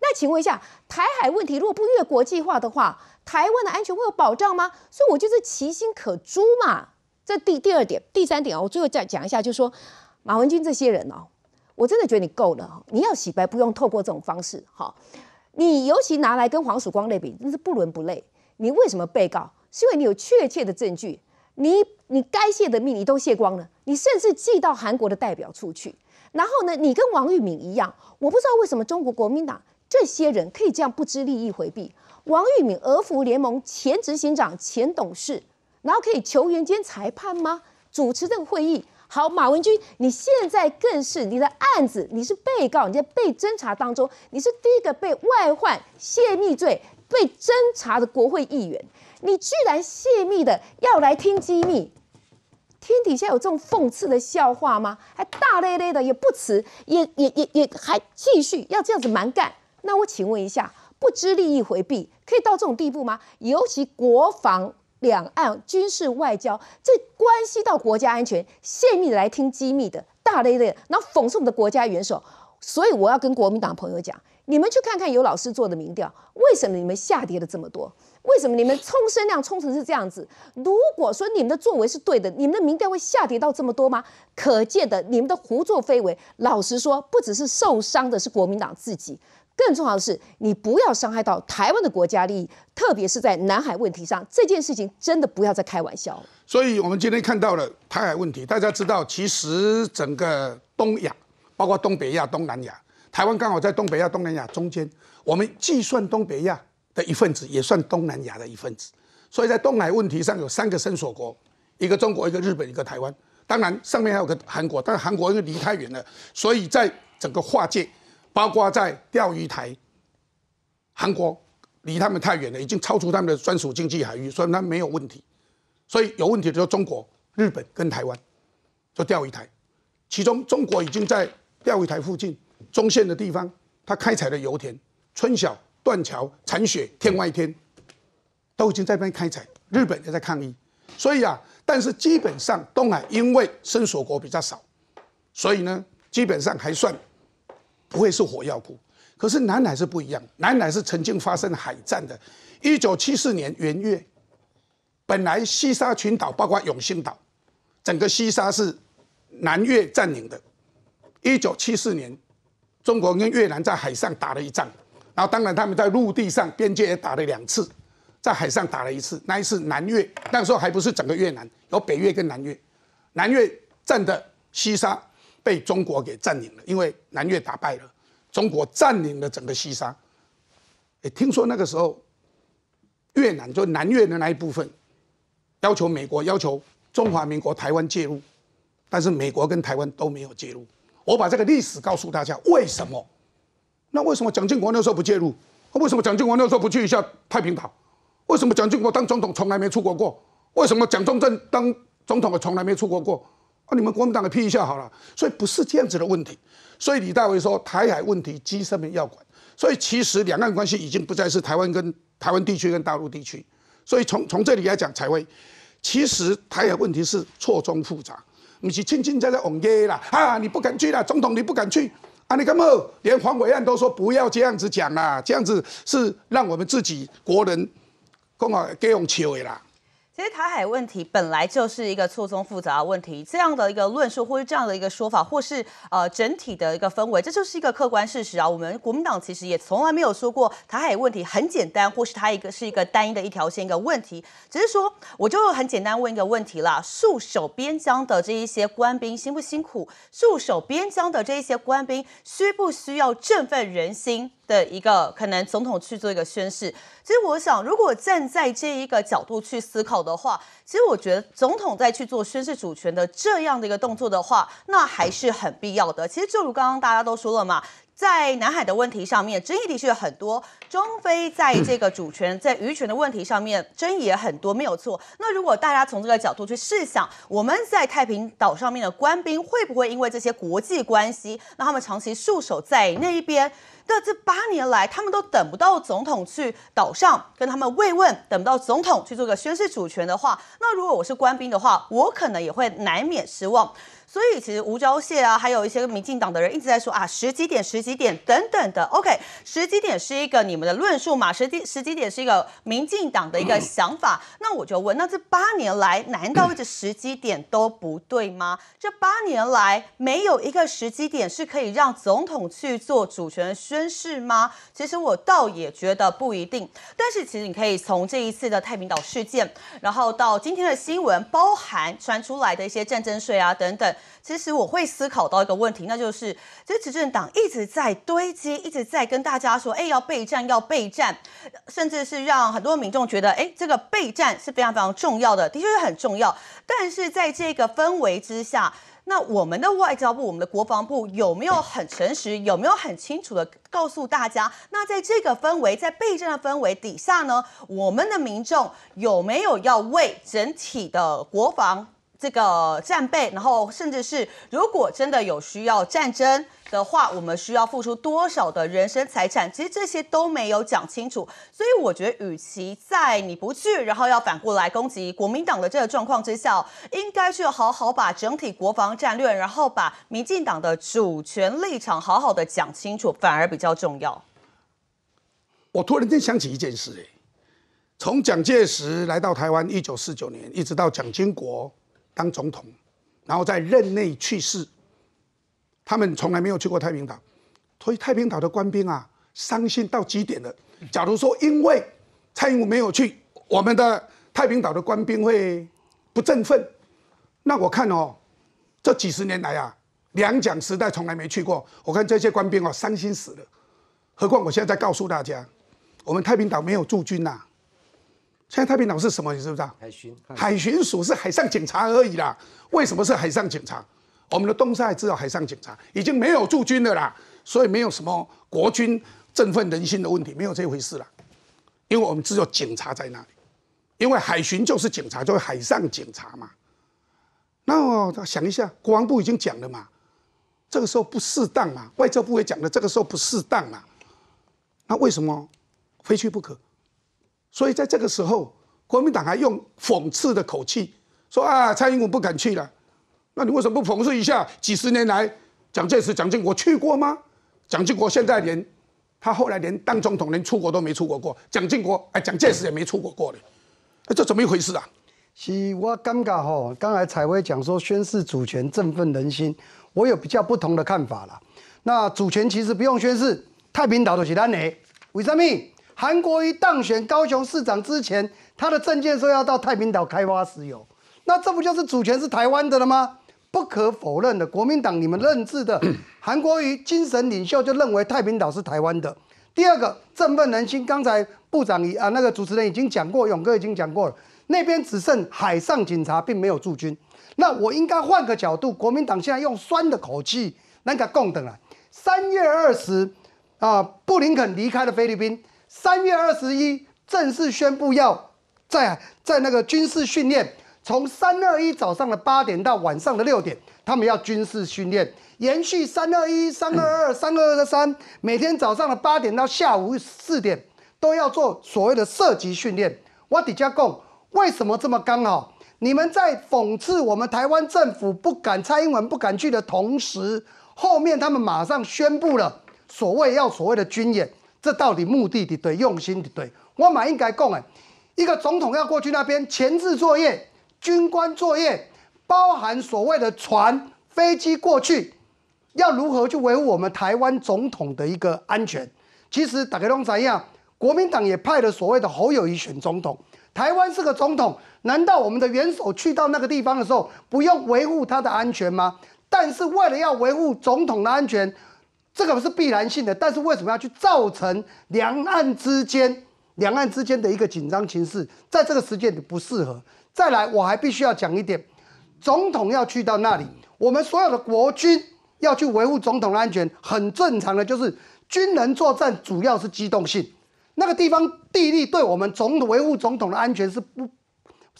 那请问一下，台海问题如果不越国际化的话，台湾的安全会有保障吗？所以，我就是其心可诛嘛。这第第二点，第三点啊，我最后再讲一下，就是说，马文君这些人哦，我真的觉得你够了。你要洗白，不用透过这种方式哈。你尤其拿来跟黄曙光类比，那是不伦不类。你为什么被告？是因为你有确切的证据。你你该泄的密你都泄光了。你甚至寄到韩国的代表处去。然后呢，你跟王玉敏一样，我不知道为什么中国国民党。这些人可以这样不知利益回避？王玉敏，俄服联盟前执行长、前董事，然后可以球员兼裁判吗？主持这个会议？好，马文君，你现在更是你的案子，你是被告，你在被侦查当中，你是第一个被外患泄密罪被侦查的国会议员，你居然泄密的要来听机密，天底下有这种讽刺的笑话吗？还大咧咧的也不辞，也也也也还继续要这样子蛮干？那我请问一下，不知利益回避可以到这种地步吗？尤其国防、两岸军事、外交，这关系到国家安全，泄密来听机密的，大咧咧，然后讽刺我们的国家元首。所以我要跟国民党朋友讲，你们去看看有老师做的民调，为什么你们下跌了这么多？为什么你们冲声量冲成是这样子？如果说你们的作为是对的，你们的民调会下跌到这么多吗？可见的，你们的胡作非为。老实说，不只是受伤的是国民党自己。更重要的是，你不要伤害到台湾的国家利益，特别是在南海问题上，这件事情真的不要再开玩笑。所以，我们今天看到了台海问题，大家知道，其实整个东亚，包括东北亚、东南亚，台湾刚好在东北亚、东南亚中间，我们计算东北亚的一份子，也算东南亚的一份子。所以在东海问题上有三个生索国，一个中国，一个日本，一个台湾。当然，上面还有个韩国，但韩国因为离太远了，所以在整个划界。包括在钓鱼台，韩国离他们太远了，已经超出他们的专属经济海域，所以们没有问题。所以有问题的就中国、日本跟台湾，就钓鱼台。其中中国已经在钓鱼台附近中线的地方，它开采了油田，春晓、断桥、残雪、天外天，都已经在那边开采。日本也在抗议。所以啊，但是基本上东海因为深锁国比较少，所以呢，基本上还算。不会是火药库，可是南海是不一样。南海是曾经发生海战的。一九七四年元月，本来西沙群岛包括永兴岛，整个西沙是南越占领的。一九七四年，中国跟越南在海上打了一仗，然后当然他们在陆地上边界也打了两次，在海上打了一次。那一次南越那时候还不是整个越南，有北越跟南越，南越占的西沙。被中国给占领了，因为南越打败了，中国占领了整个西沙。哎，听说那个时候越南就南越的那一部分要求美国要求中华民国台湾介入，但是美国跟台湾都没有介入。我把这个历史告诉大家，为什么？那为什么蒋经国那时候不介入？为什么蒋经国那时候不去一下太平岛？为什么蒋经国当总统从来没出国过？为什么蒋中正当总统也从来没出国过？啊，你们国民党来批一下好了，所以不是这样子的问题。所以李大为说，台海问题基事面要管。所以其实两岸关系已经不再是台湾跟台湾地区跟大陆地区。所以从从这里来讲，才会其实台海问题是错综复杂，你是轻真假假往街啦啊，你不敢去啦，总统你不敢去啊，你干嘛？连黄伟岸都说不要这样子讲啦，这样子是让我们自己国人刚好给用笑的啦。其实台海问题本来就是一个错综复杂问题，这样的一个论述或是这样的一个说法，或是呃整体的一个氛围，这就是一个客观事实啊。我们国民党其实也从来没有说过台海问题很简单，或是它一个是一个单一的一条线一个问题。只是说，我就很简单问一个问题啦：戍守边疆的这一些官兵辛不辛苦？戍守边疆的这一些官兵需不需要振奋人心的一个可能总统去做一个宣誓？其实我想，如果站在这一个角度去思考的话，其实我觉得总统在去做宣誓主权的这样的一个动作的话，那还是很必要的。其实就如刚刚大家都说了嘛，在南海的问题上面争议的确很多，中非在这个主权在渔权的问题上面争议也很多，没有错。那如果大家从这个角度去试想，我们在太平岛上面的官兵会不会因为这些国际关系，那他们长期驻守在那一边？那这八年来，他们都等不到总统去岛上跟他们慰问，等不到总统去做个宣誓主权的话，那如果我是官兵的话，我可能也会难免失望。所以其实吴钊燮啊，还有一些民进党的人一直在说啊，时机点、时机点等等的。OK，十几点是一个你们的论述嘛？十几十几点是一个民进党的一个 想法。那我就问，那这八年来，难道这 时机点都不对吗？这八年来，没有一个时机点是可以让总统去做主权宣誓吗？其实我倒也觉得不一定。但是其实你可以从这一次的太平岛事件，然后到今天的新闻，包含传出来的一些战争税啊等等。其实我会思考到一个问题，那就是这执政党一直在堆积，一直在跟大家说，哎，要备战，要备战，甚至是让很多民众觉得，哎，这个备战是非常非常重要的，的确是很重要。但是在这个氛围之下，那我们的外交部、我们的国防部有没有很诚实，有没有很清楚的告诉大家，那在这个氛围、在备战的氛围底下呢，我们的民众有没有要为整体的国防？这个战备，然后甚至是如果真的有需要战争的话，我们需要付出多少的人身财产？其实这些都没有讲清楚，所以我觉得，与其在你不去，然后要反过来攻击国民党的这个状况之下，应该去好好把整体国防战略，然后把民进党的主权立场好好的讲清楚，反而比较重要。我突然间想起一件事，哎，从蒋介石来到台湾一九四九年，一直到蒋经国。当总统，然后在任内去世，他们从来没有去过太平岛，所以太平岛的官兵啊，伤心到极点了。假如说因为蔡英文没有去，我们的太平岛的官兵会不振奋，那我看哦，这几十年来啊，两蒋时代从来没去过，我看这些官兵哦，伤心死了。何况我现在告诉大家，我们太平岛没有驻军呐。现在太平岛是什么？你知不知道？海巡，海巡署是海上警察而已啦。为什么是海上警察？我们的东沙也只有海上警察，已经没有驻军的啦，所以没有什么国军振奋人心的问题，没有这回事啦。因为我们只有警察在那里，因为海巡就是警察，就是海上警察嘛。那我想一下，国防部已经讲了嘛，这个时候不适当嘛。外交部也讲了，这个时候不适当嘛，那为什么非去不可？所以在这个时候，国民党还用讽刺的口气说：“啊，蔡英文不敢去了，那你为什么不讽刺一下？几十年来，蒋介石、蒋经国去过吗？蒋经国现在连他后来连当总统、连出国都没出国过。蒋经国，哎，蒋介石也没出国过的，这怎么一回事啊？”是，我尴尬吼。刚才彩薇讲说宣誓主权振奋人心，我有比较不同的看法了。那主权其实不用宣誓，太平岛都是他的，为什么？韩国瑜当选高雄市长之前，他的政见说要到太平岛开发石油，那这不就是主权是台湾的了吗？不可否认的，国民党你们认知的 韩国瑜精神领袖就认为太平岛是台湾的。第二个，振奋人心，刚才部长以啊那个主持人已经讲过，勇哥已经讲过了，那边只剩海上警察，并没有驻军。那我应该换个角度，国民党现在用酸的口气那个共等了。三月二十啊，布林肯离开了菲律宾。三月二十一正式宣布要在在那个军事训练，从三二一早上的八点到晚上的六点，他们要军事训练，延续三二一、三二二、三二二三，每天早上的八点到下午四点都要做所谓的射击训练。我底下讲，为什么这么刚好？你们在讽刺我们台湾政府不敢，蔡英文不敢去的同时，后面他们马上宣布了所谓要所谓的军演。这到底目的的对，用心的对我嘛应该讲哎，一个总统要过去那边前置作业、军官作业，包含所谓的船、飞机过去，要如何去维护我们台湾总统的一个安全？其实大概东西样，国民党也派了所谓的侯友谊选总统，台湾是个总统，难道我们的元首去到那个地方的时候，不用维护他的安全吗？但是为了要维护总统的安全。这个是必然性的，但是为什么要去造成两岸之间、两岸之间的一个紧张形势？在这个时间里不适合。再来，我还必须要讲一点：总统要去到那里，我们所有的国军要去维护总统的安全，很正常的就是军人作战主要是机动性。那个地方地利对我们总维护总统的安全是不，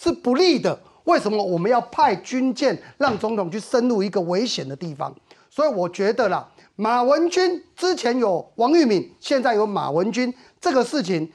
是不利的。为什么我们要派军舰让总统去深入一个危险的地方？所以我觉得啦。马文君之前有王玉敏，现在有马文君这个事情，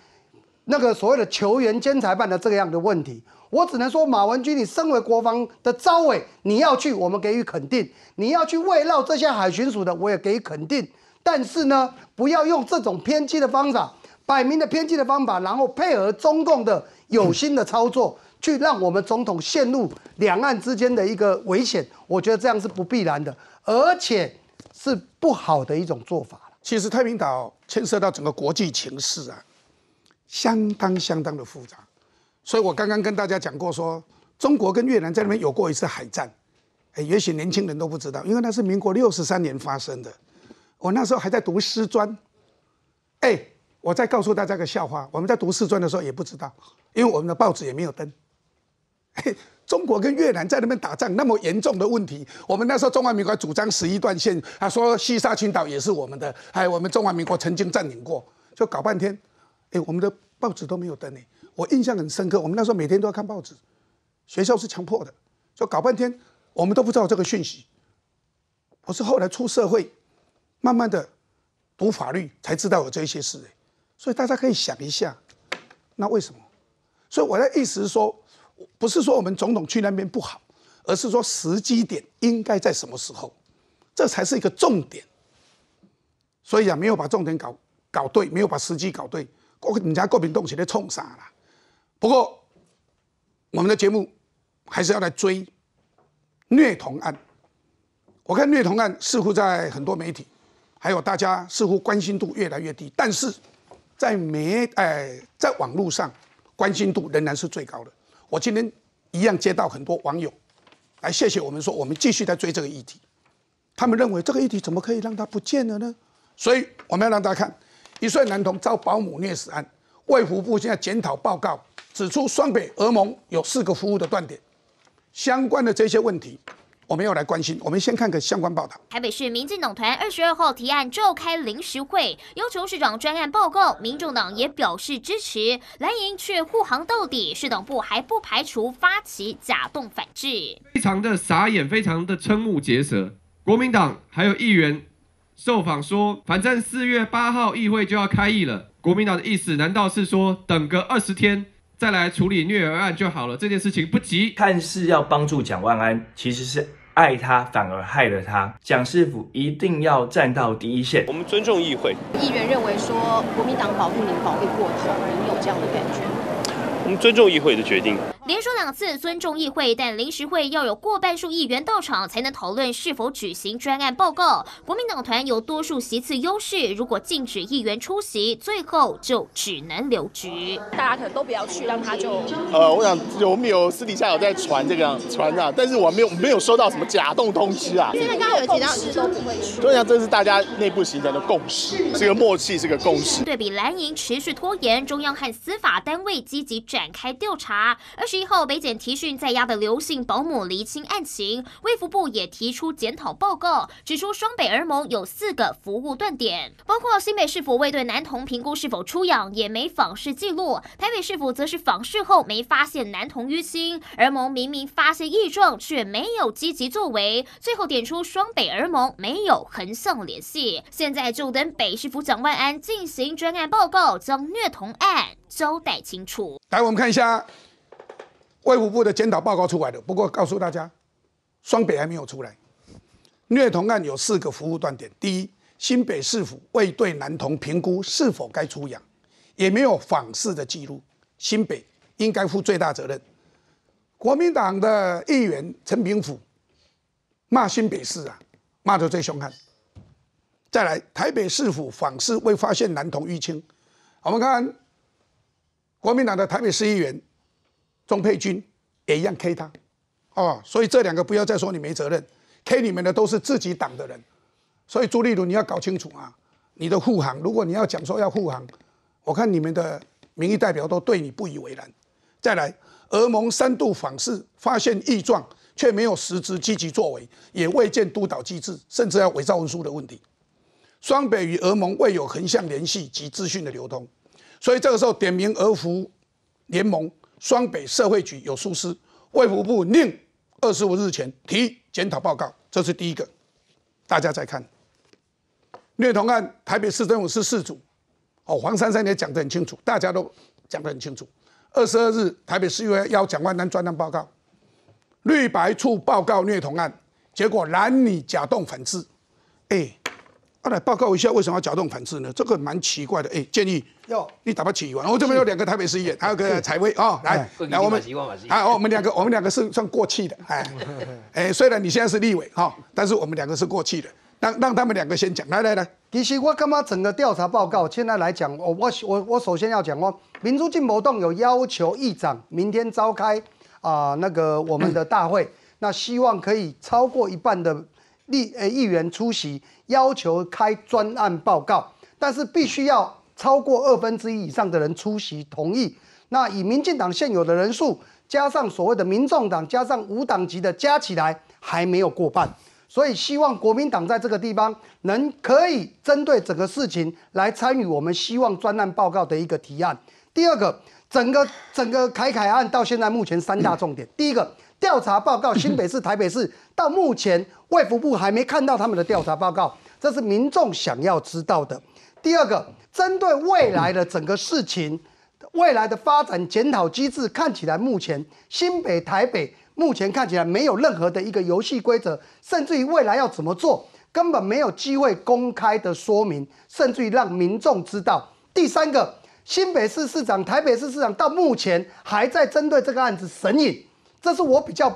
那个所谓的球员监裁办的这样的问题，我只能说马文君，你身为国防的招委，你要去，我们给予肯定；你要去围绕这些海巡署的，我也给予肯定。但是呢，不要用这种偏激的方法，摆明的偏激的方法，然后配合中共的有心的操作，去让我们总统陷入两岸之间的一个危险。我觉得这样是不必然的，而且。是不好的一种做法了。其实太平岛牵涉到整个国际情势啊，相当相当的复杂。所以我刚刚跟大家讲过，说中国跟越南在那边有过一次海战，哎，也许年轻人都不知道，因为那是民国六十三年发生的，我那时候还在读师专。哎，我再告诉大家个笑话，我们在读师专的时候也不知道，因为我们的报纸也没有登。中国跟越南在那边打仗，那么严重的问题。我们那时候中华民国主张十一段线，他说西沙群岛也是我们的，有我们中华民国曾经占领过，就搞半天，哎，我们的报纸都没有登你。我印象很深刻，我们那时候每天都要看报纸，学校是强迫的，就搞半天，我们都不知道这个讯息。我是后来出社会，慢慢的读法律才知道有这些事。所以大家可以想一下，那为什么？所以我的意思是说。不是说我们总统去那边不好，而是说时机点应该在什么时候，这才是一个重点。所以啊，没有把重点搞搞对，没有把时机搞对，你家过敏动起来冲傻了。不过我们的节目还是要来追虐童案。我看虐童案似乎在很多媒体，还有大家似乎关心度越来越低，但是在媒哎在网络上关心度仍然是最高的。我今天一样接到很多网友来谢谢我们说，我们继续在追这个议题。他们认为这个议题怎么可以让它不见了呢？所以我们要让大家看一岁男童遭保姆虐死案，卫福部现在检讨报告指出，双北俄盟有四个服务的断点，相关的这些问题。我们要来关心，我们先看个相关报道。台北市民进党团二十二号提案召开临时会，要求市长专案报告。民众党也表示支持，蓝营却护航到底，市党部还不排除发起假动反制。非常的傻眼，非常的瞠目结舌。国民党还有议员受访说，反正四月八号议会就要开议了，国民党的意思难道是说等个二十天再来处理虐儿案就好了？这件事情不急，看似要帮助蒋万安，其实是。爱他反而害了他。蒋师傅一定要站到第一线。我们尊重议会。议员认为说国民党保护您保护过头，您有这样的感觉？我们尊重议会的决定。连说两次尊重议会，但临时会要有过半数议员到场才能讨论是否举行专案报告。国民党团有多数席次优势，如果禁止议员出席，最后就只能留局。大家可能都不要去，让他就呃，我想有没有私底下有在传这个传啊？但是我没有没有收到什么假动通知啊。现在刚刚有提到是都不会去，所以讲这是大家内部形成的共识，是个默契，这个共识。对比蓝营持续拖延，中央和司法单位积极展开调查，而使。后北检提讯在押的刘姓保姆厘清案情，卫福部也提出检讨报告，指出双北儿盟有四个服务断点，包括新北市府未对男童评估是否出养，也没访视记录；台北市府则是访视后没发现男童淤青，儿盟明明发现异状却没有积极作为。最后点出双北儿盟没有横向联系。现在就等北市府蒋万安进行专案报告，将虐童案交代清楚。来，我们看一下。卫福部的检讨报告出来了，不过告诉大家，双北还没有出来。虐童案有四个服务断点：第一，新北市府未对男童评估是否该出养，也没有访视的记录。新北应该负最大责任。国民党的议员陈平甫骂新北市啊，骂的最凶悍。再来，台北市府访视未发现男童淤青，我们看国民党的台北市议员。钟佩君也一样 K 他，哦，所以这两个不要再说你没责任，K 你们的都是自己党的人，所以朱立伦你要搞清楚啊，你的护航，如果你要讲说要护航，我看你们的民意代表都对你不以为然。再来，俄蒙三度访视发现异状，却没有实质积极作为，也未见督导机制，甚至要伪造文书的问题。双北与俄蒙未有横向联系及资讯的流通，所以这个时候点名俄服联盟。双北社会局有疏失，卫福部令二十五日前提检讨报告，这是第一个。大家再看虐童案，台北市政府是事主，哦，黄珊珊也讲得很清楚，大家都讲得很清楚。二十二日，台北市又要蒋万丹专案报告，绿白处报告虐童案，结果男女假动反制，哎。来报告一下，为什么要搅动反制呢？这个蛮奇怪的。哎，建议，要你打不起完，我这边有两个台北市议员，还有个彩薇啊。来，来我们，好，我们两个，我们两个是算过气的。哎，哎，虽然你现在是立委哈，但是我们两个是过气的。让让他们两个先讲。来来来，其实我刚刚整个调查报告，现在来讲，我我我我首先要讲哦，民主进步党有要求议长明天召开啊那个我们的大会，那希望可以超过一半的立呃议员出席。要求开专案报告，但是必须要超过二分之一以上的人出席同意。那以民进党现有的人数，加上所谓的民众党，加上无党籍的，加起来还没有过半，所以希望国民党在这个地方能可以针对整个事情来参与我们希望专案报告的一个提案。第二个，整个整个凯凯案到现在目前三大重点，第一个。调查报告，新北市、台北市 到目前，外服部还没看到他们的调查报告，这是民众想要知道的。第二个，针对未来的整个事情，未来的发展检讨机制看起来，目前新北、台北目前看起来没有任何的一个游戏规则，甚至于未来要怎么做，根本没有机会公开的说明，甚至于让民众知道。第三个，新北市市长、台北市市长到目前还在针对这个案子审引。这是我比较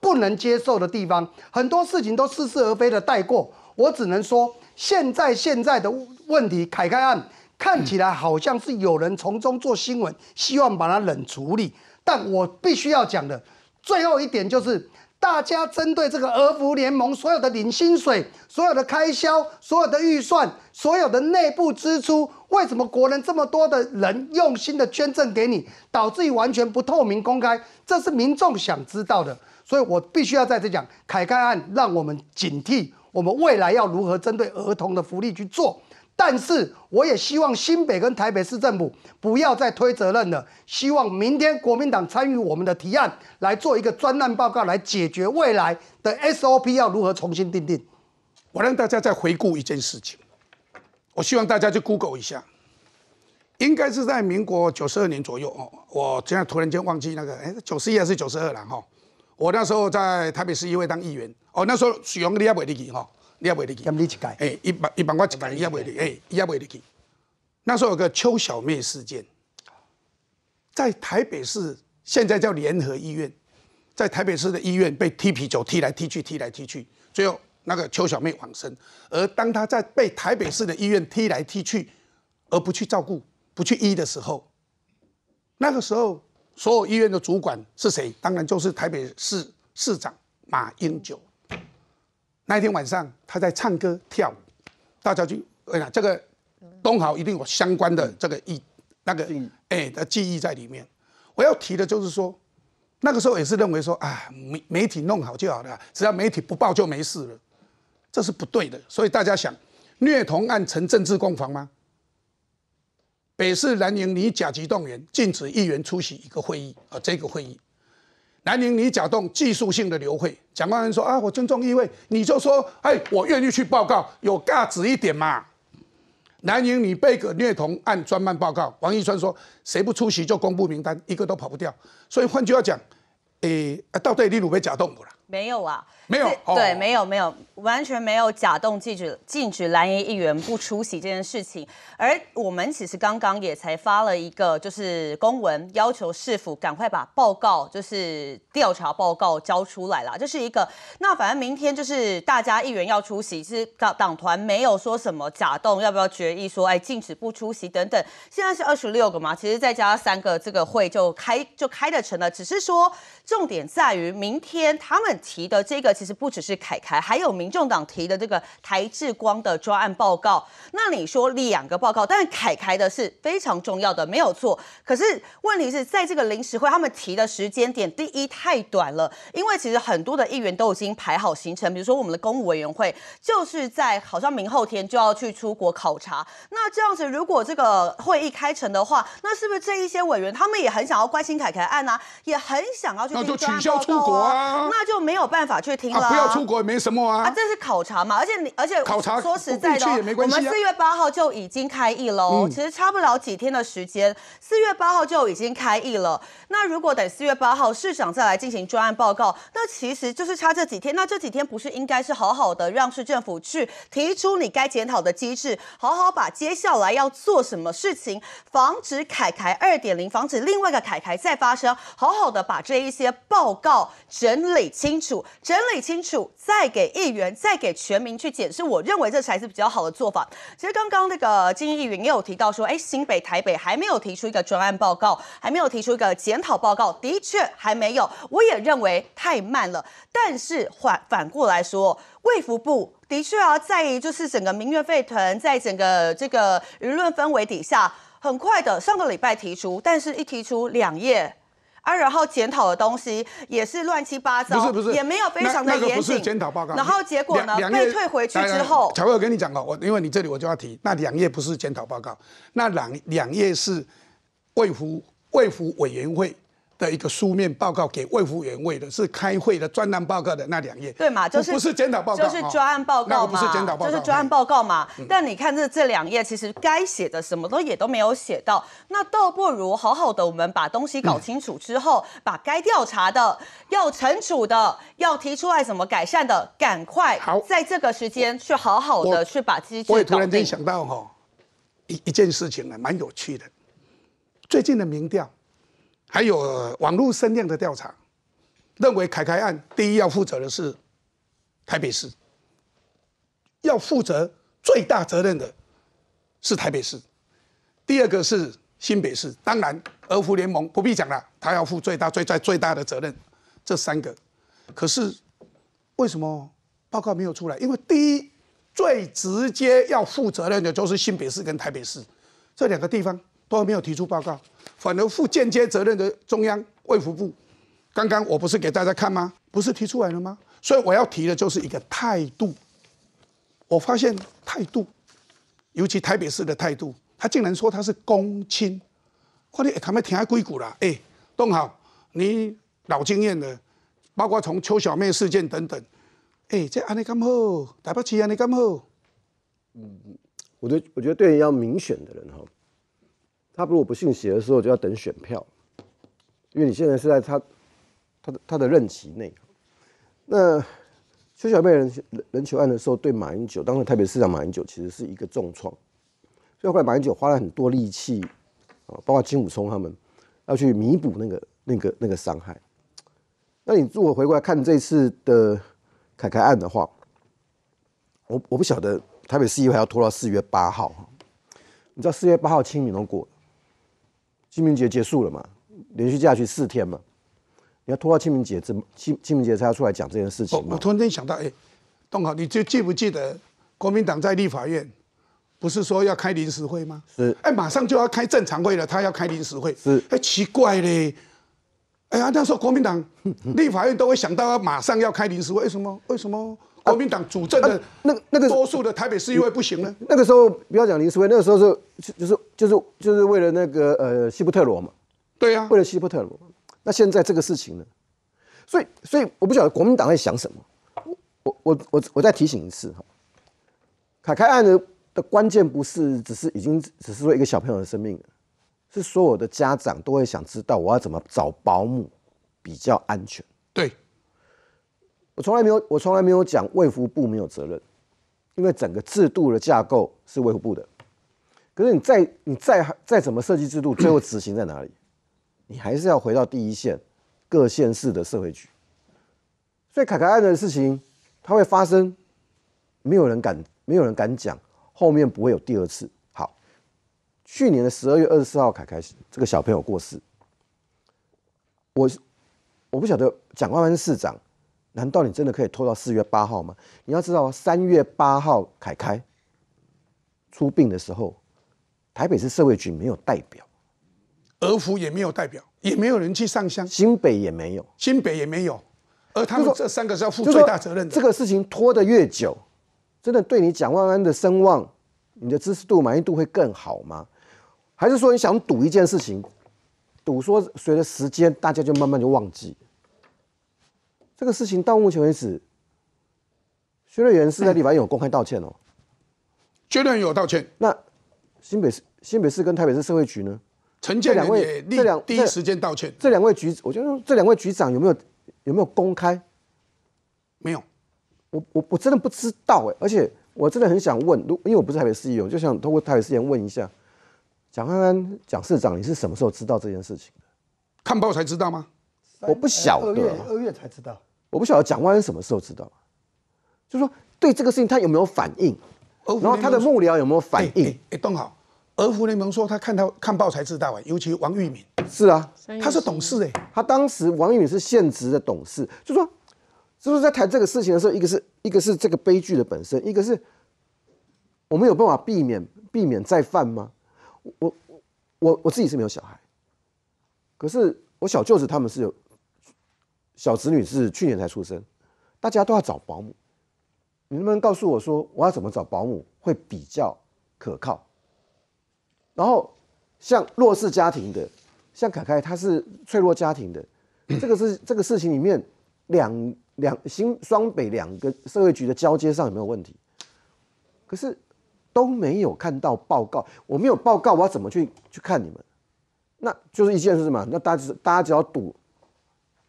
不能接受的地方，很多事情都似是而非的带过。我只能说，现在现在的问题凯盖案看起来好像是有人从中做新闻，希望把它冷处理。但我必须要讲的最后一点就是。大家针对这个俄服联盟所有的领薪水、所有的开销、所有的预算、所有的内部支出，为什么国人这么多的人用心的捐赠给你，导致你完全不透明公开？这是民众想知道的，所以我必须要再次讲，凯盖案让我们警惕，我们未来要如何针对儿童的福利去做。但是，我也希望新北跟台北市政府不要再推责任了。希望明天国民党参与我们的提案，来做一个专案报告，来解决未来的 SOP 要如何重新定定。我让大家再回顾一件事情，我希望大家去 Google 一下，应该是在民国九十二年左右哦。我现在突然间忘记那个，哎，九十一还是九十二了哈。我那时候在台北市议会当议员，哦，那时候许荣利亚伟进去哈。你也袂入去，哎，一般一般块，一万你也袂入，哎，你也袂入去。那时候有个邱小妹事件，在台北市，现在叫联合医院，在台北市的医院被踢啤酒，踢来踢去，踢来踢去，最后那个邱小妹往生。而当她在被台北市的医院踢来踢去，而不去照顾、不去医的时候，那个时候所有医院的主管是谁？当然就是台北市市长马英九。那一天晚上，他在唱歌跳舞，大家就问了这个东豪一定有相关的这个意那个哎的记忆在里面。我要提的就是说，那个时候也是认为说啊，媒媒体弄好就好了，只要媒体不报就没事了，这是不对的。所以大家想，虐童案成政治攻防吗？北市南营拟甲级动员，禁止议员出席一个会议啊，这个会议。南宁你搅动技术性的流会，蒋万安说啊，我尊重议会，你就说，哎，我愿意去报告，有价值一点嘛。南宁你被个虐童案专案报告，王一川说，谁不出席就公布名单，一个都跑不掉。所以换句话讲，诶，到底你没有搅动不啦？没有啊，没有对，没有没有，完全没有假动禁止禁止蓝营议员不出席这件事情。而我们其实刚刚也才发了一个就是公文，要求市府赶快把报告就是调查报告交出来啦，就是一个。那反正明天就是大家议员要出席，是党党团没有说什么假动要不要决议说哎禁止不出席等等。现在是二十六个嘛，其实再加三个这个会就开就开得成了。只是说重点在于明天他们。提的这个其实不只是凯凯，还有民众党提的这个台智光的专案报告。那你说两个报告，但是凯凯的是非常重要的，没有错。可是问题是在这个临时会，他们提的时间点第一太短了，因为其实很多的议员都已经排好行程，比如说我们的公务委员会就是在好像明后天就要去出国考察。那这样子，如果这个会议开成的话，那是不是这一些委员他们也很想要关心凯凯案啊？也很想要去那就取消出国，那就。没有办法去听了，不要出国也没什么啊。啊，这是考察嘛，而且你而且考察说实在的，我们四月八号就已经开议了，其实差不了几天的时间。四月八号就已经开议了，那如果等四月八号市长再来进行专案报告，那其实就是差这几天。那这几天不是应该是好好的让市政府去提出你该检讨的机制，好好把接下来要做什么事情，防止凯凯二点零，防止另外一个凯凯再发生，好好的把这一些报告整理清。清楚整理清楚，再给议员，再给全民去检视，我认为这才是比较好的做法。其实刚刚那个金议员也有提到说，哎，新北、台北还没有提出一个专案报告，还没有提出一个检讨报告，的确还没有。我也认为太慢了。但是反反过来说，卫福部的确啊，在于就是整个民怨沸腾，在整个这个舆论氛围底下，很快的上个礼拜提出，但是一提出两页。啊，然后检讨的东西也是乱七八糟，不是不是，也没有非常的严谨。那个是检讨报告。然后结果呢，被退回去之后，才会有跟你讲哦。我因为你这里我就要提，那两页不是检讨报告，那两两页是卫福卫福委员会。的一个书面报告给魏福元，位的是开会的专案报告的那两页。对嘛？就是不是检讨报告，就是专案报告嘛？不是检讨报告，就是专案报告嘛？但你看这这两页，其实该写的什么都也都没有写到。那倒不如好好的，我们把东西搞清楚之后，把该调查的、要惩处的、要提出来怎么改善的，赶快好在这个时间去好好的去把。我也突然间想到哈，一一件事情呢，蛮有趣的，最近的民调。还有网络声量的调查，认为凯凯案第一要负责的是台北市，要负责最大责任的是台北市，第二个是新北市，当然，儿福联盟不必讲了，他要负最大最最最大的责任。这三个，可是为什么报告没有出来？因为第一，最直接要负责任的就是新北市跟台北市这两个地方都没有提出报告。反而负间接责任的中央卫福部，刚刚我不是给大家看吗？不是提出来了吗？所以我要提的就是一个态度。我发现态度，尤其台北市的态度，他竟然说他是公亲。快点，他们停在硅谷了。哎，东好你老经验了。包括从邱小妹事件等等。哎，这安尼咁好台北市安尼咁好。嗯，我觉我觉得对要民选的人哈。他如果不信邪的时候，就要等选票，因为你现在是在他、他的、他的任期内。那邱小妹人、人求案的时候，对马英九，当时台北市长马英九其实是一个重创，所以后来马英九花了很多力气啊，包括金武聪他们要去弥补那个、那个、那个伤害。那你如果回过来看这次的凯凯案的话，我我不晓得台北市议会要拖到四月八号，你知道四月八号清明过了。清明节结束了嘛？连续假去四天嘛？你要拖到清明节，怎么清清明节才要出来讲这件事情我突然间想到，哎，东豪，你就记不记得国民党在立法院不是说要开临时会吗？是。哎，马上就要开正常会了，他要开临时会。是。哎，奇怪嘞！哎呀，那时候国民党 立法院都会想到要马上要开临时会，为什么？为什么？国民党主政的那那个多数的台北市议会不行呢？那个时候不要讲临时会，那个时候是就是。就是就是为了那个呃西伯特罗嘛，对呀，为了西伯特罗。那现在这个事情呢，所以所以我不晓得国民党在想什么。我我我我我再提醒一次哈，凯凯案的的关键不是只是已经只是说一个小朋友的生命了，是所有的家长都会想知道我要怎么找保姆比较安全。对，我从来没有我从来没有讲卫福部没有责任，因为整个制度的架构是卫福部的。可是你再你再再怎么设计制度，最后执行在哪里？你还是要回到第一线，各县市的社会局。所以凯凯案的事情，它会发生，没有人敢，没有人敢讲，后面不会有第二次。好，去年的十二月二十四号，凯凯这个小朋友过世，我我不晓得蒋万安市长，难道你真的可以拖到四月八号吗？你要知道，三月八号凯凯出殡的时候。台北市社会局没有代表，鹅湖也没有代表，也没有人去上香。新北也没有，新北也没有，而他们这三个是要负最大责任的。这个事情拖得越久，真的对你蒋万安的声望、你的知识度、满意度会更好吗？还是说你想赌一件事情，赌说随着时间大家就慢慢就忘记这个事情？到目前为止，薛瑞元是在立法院有公开道歉哦，薛瑞元有道歉，那。新北市新北市跟台北市社会局呢，建两位这两第一时间道歉，这两位局我觉得这两位局长有没有有没有公开？没有，我我我真的不知道哎，而且我真的很想问，如因为我不是台北市议员，就想透过台北市议员问一下，蒋安安蒋市长，你是什么时候知道这件事情的？看报才知道吗？我不晓得，二月二月才知道，我不晓得蒋万安什么时候知道，就是说对这个事情他有没有反应？然后他的幕僚有没有反应？哎，邓好，俄服联盟说他看到看报才知道啊。尤其王玉敏是啊，他是董事哎，他当时王玉敏是现职的董事，就说，就是在谈这个事情的时候，一个是一个是这个悲剧的本身，一个是，我们有办法避免避免再犯吗？我我我自己是没有小孩，可是我小舅子他们是有小子女，是去年才出生，大家都要找保姆。你能不能告诉我说，我要怎么找保姆会比较可靠？然后，像弱势家庭的，像凯凯他是脆弱家庭的，这个是这个事情里面两两新双北两个社会局的交接上有没有问题？可是都没有看到报告，我没有报告，我要怎么去去看你们？那就是一件事嘛，那大家大家只要赌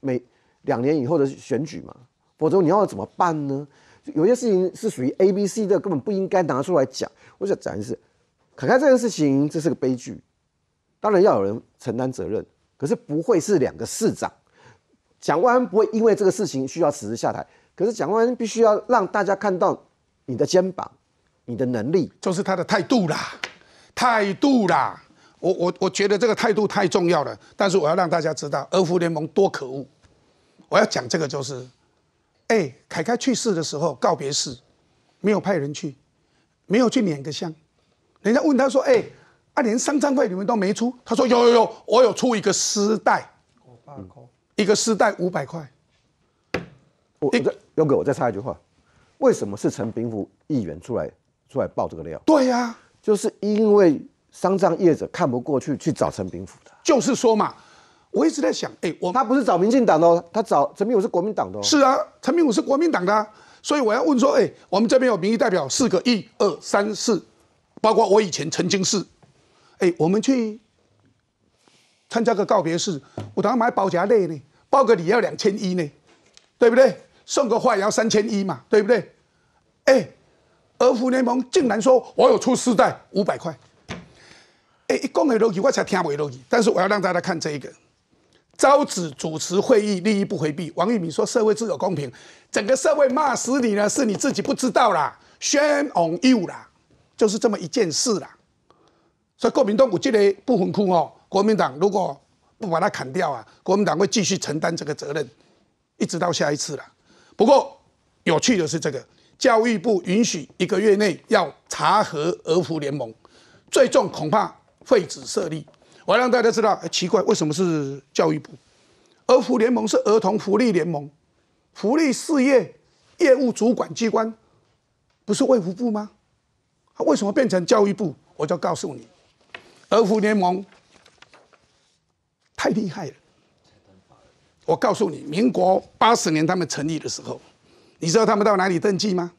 每两年以后的选举嘛，否则你要怎么办呢？有些事情是属于 A、B、C 的，根本不应该拿出来讲。我想讲的是，可看这件事情，这是个悲剧，当然要有人承担责任，可是不会是两个市长。蒋万安不会因为这个事情需要辞职下台，可是蒋万安必须要让大家看到你的肩膀、你的能力，就是他的态度啦，态度啦。我我我觉得这个态度太重要了，但是我要让大家知道，俄服联盟多可恶。我要讲这个就是。哎，凯凯去世的时候告别式，没有派人去，没有去撵个香。人家问他说：“哎，啊，连丧葬费你们都没出？”他说：“有有有，我有出一个丝带，一个丝带五百块。”我再勇哥，我再插一句话：为什么是陈炳富议员出来出来爆这个料？对呀，就是因为丧葬业者看不过去，去找陈炳富的。就是说嘛。我一直在想，哎，我他不是找民进党的，他找陈明武是国民党的。是啊，陈明武是国民党的，所以我要问说，哎，我们这边有民意代表四个，一二三四，包括我以前曾经是，哎，我们去参加个告别式，我等下买保甲类呢，包个礼要两千一呢，对不对？送个也要三千一嘛，对不对？哎，俄福联盟竟然说我有出四袋五百块，哎，一共的逻辑我才听不逻辑，但是我要让大家看这一个。招子主持会议利益不回避，王玉敏说：“社会自有公平，整个社会骂死你呢，是你自己不知道啦，宣枉你啦，就是这么一件事啦。”所以国民党我觉得不很酷哦，国民党如果不把它砍掉啊，国民党会继续承担这个责任，一直到下一次了。不过有趣的是，这个教育部允许一个月内要查核俄服联盟，最重恐怕废止设立。我让大家知道，奇怪，为什么是教育部？儿福联盟是儿童福利联盟，福利事业业务主管机关不是卫福部吗？他为什么变成教育部？我就告诉你，儿福联盟太厉害了。我告诉你，民国八十年他们成立的时候，你知道他们到哪里登记吗？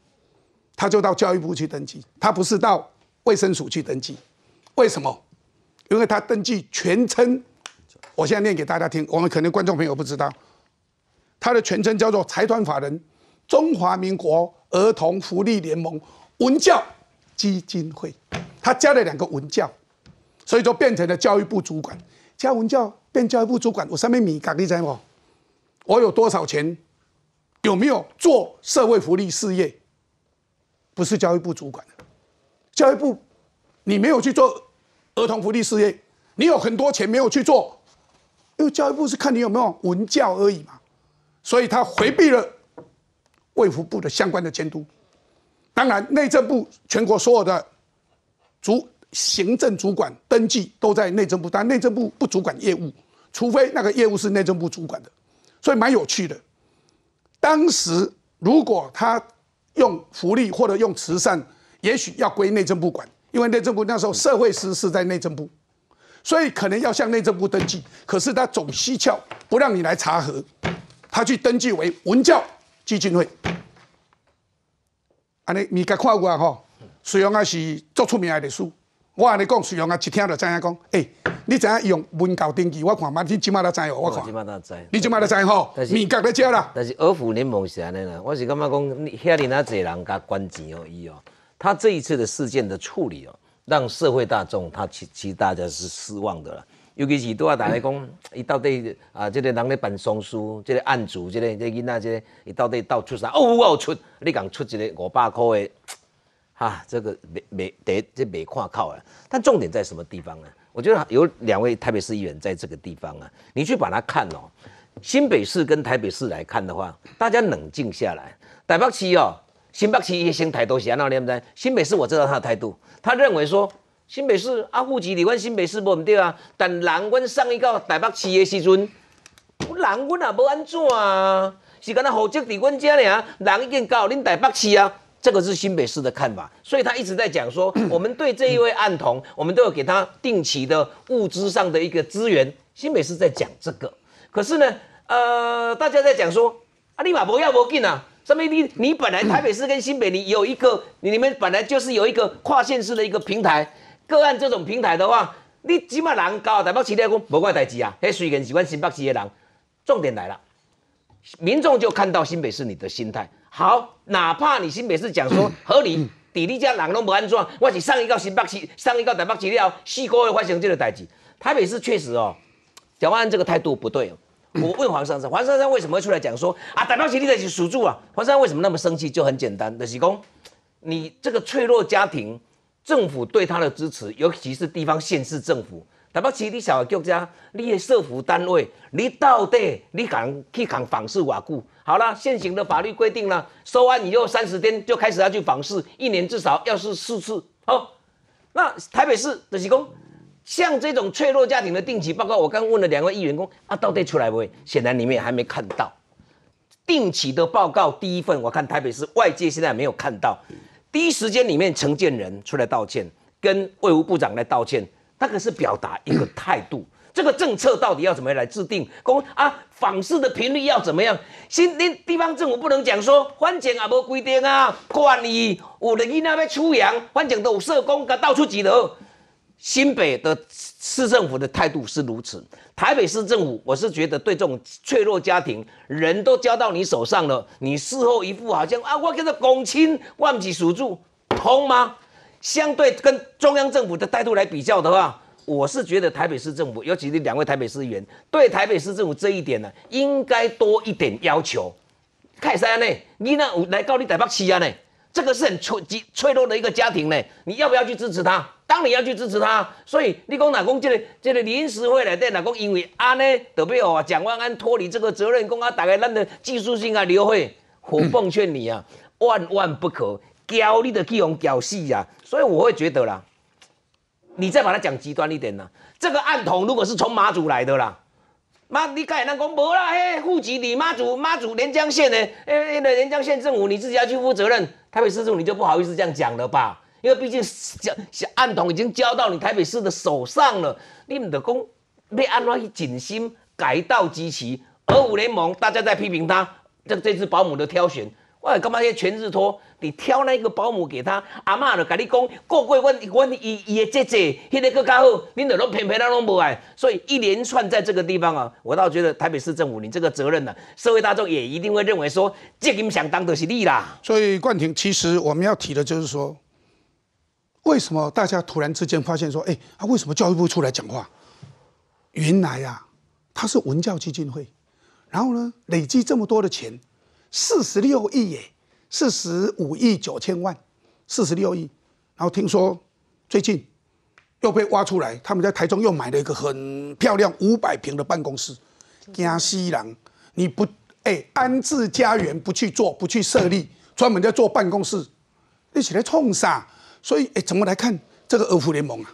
他就到教育部去登记，他不是到卫生署去登记，为什么？因为他登记全称，我现在念给大家听，我们可能观众朋友不知道，他的全称叫做财团法人中华民国儿童福利联盟文教基金会，他加了两个文教，所以就变成了教育部主管，加文教变教育部主管，我上面米搞知道吗？我有多少钱，有没有做社会福利事业，不是教育部主管的，教育部你没有去做。儿童福利事业，你有很多钱没有去做，因为教育部是看你有没有文教而已嘛，所以他回避了卫福部的相关的监督。当然，内政部全国所有的主行政主管登记都在内政部，但内政部不主管业务，除非那个业务是内政部主管的，所以蛮有趣的。当时如果他用福利或者用慈善，也许要归内政部管。因为内政部那时候社会司是在内政部，所以可能要向内政部登记，可是他总蹊跷不让你来查核，他去登记为文教基金会。安尼你格看过啊吼？徐荣阿是做出名的律师，我安尼讲徐荣阿一听就知样讲？哎，你怎样用文教登记？我看嘛，你今麦来怎样？我讲今麦来怎样？你今麦来怎样？吼？米格在遮啦。但是俄府联盟是安尼啦，我是感觉讲遐尔啊侪人甲捐钱哦，伊哦。他这一次的事件的处理哦，让社会大众他其其实大家是失望的了。尤其是都要打零讲，一 到底啊，这个人在办上诉，这个案主，这个这囡仔这，一到底到出啥？哦，哦出，你敢出一个五百块的？哈，这个没没得这没看靠啊。但重点在什么地方呢？我觉得有两位台北市议员在这个地方啊，你去把它看哦。新北市跟台北市来看的话，大家冷静下来，台北市哦。新北市也先态度先，那你们知？新北市我知道他的态度，他认为说新北市阿户籍，离婚，新北市不毋对啊？但人阮上一到台北市的时阵，我人阮也无安怎啊？是干那户籍离阮家尔，人已经到恁台北市啊。这个是新北市的看法，所以他一直在讲说，我们对这一位案童，我们都有给他定期的物资上的一个资源。新北市在讲这个，可是呢，呃，大家在讲说啊，立马不要不要紧啊。上面你你本来台北市跟新北你有一个你们本来就是有一个跨县市的一个平台个案这种平台的话，你起码人搞台北市来讲，无怪代志啊，迄虽然只管新北市的人，重点来了，民众就看到新北市你的心态好，哪怕你新北市讲说合理，底底家人都无安装，我是上一个新北市上一个台北市了，四个月发生这个代志，台北市确实哦，蒋万安这个态度不对哦。我问黄珊珊，黄珊珊为什么会出来讲说啊？邓到起你得去数住啊！黄珊珊为什么那么生气？就很简单，德是公，你这个脆弱家庭，政府对他的支持，尤其是地方县市政府，邓到起你小国家，你设服单位，你到底你敢去敢访视瓦固？好了，现行的法律规定了，收完以后三十天就开始要去访视，一年至少要是四次好，那台北市德熙公。像这种脆弱家庭的定期报告，我刚问了两位议员工啊，到底出来不会？显然们也还没看到定期的报告第一份。我看台北市外界现在没有看到，第一时间里面承建人出来道歉，跟卫务部长来道歉，他可是表达一个态度。这个政策到底要怎么来制定？公啊，访视的频率要怎么样？新连地方政府不能讲说，反正阿伯规定啊，管万我的伊那边出洋，反正都有社工，他到处记录。新北的市政府的态度是如此，台北市政府，我是觉得对这种脆弱家庭，人都交到你手上了，你事后一副好像啊，我跟他公亲万起数住，通吗？相对跟中央政府的态度来比较的话，我是觉得台北市政府，尤其是两位台北市议员，对台北市政府这一点呢，应该多一点要求。泰山呢，你呢，来告你台北西安呢，这个是很脆极脆弱的一个家庭呢，你要不要去支持他？当然要去支持他，所以你讲哪公，这个这个临时会来在哪公？因为安呢，特别哦，蒋万安脱离这个责任公啊，大概认的技术性啊，刘会我奉劝你啊，万万不可搞你的这种搞戏啊。所以我会觉得啦，你再把它讲极端一点呐，这个案桶如果是从妈祖来的啦，妈你敢那讲无啦？嘿，户籍你妈祖妈祖连江县的，诶、哎，那连江县政府你自己要去负责任，台北市政府你就不好意思这样讲了吧。因为毕竟，小暗桶已经交到你台北市的手上了，你们的工被安怎去警心改道机器，而五联盟大家在批评他，这这次保姆的挑选，哇，干嘛要全日托？你挑那一个保姆给他，阿妈的，跟你讲，过过问，问伊伊的姐姐，迄个更加好，恁都拢平平啦拢无所以一连串在这个地方啊，我倒觉得台北市政府，你这个责任呢，社会大众也一定会认为说，这你们想当的是利啦。所以冠廷，其实我们要提的就是说。为什么大家突然之间发现说，哎，他为什么教育部出来讲话？原来呀，他是文教基金会，然后呢，累积这么多的钱，四十六亿耶，四十五亿九千万，四十六亿。然后听说最近又被挖出来，他们在台中又买了一个很漂亮五百平的办公室。姜西郎，你不哎安置家园不去做，不去设立，专门在做办公室，你起来冲啥？所以，哎，怎么来看这个俄服联盟啊？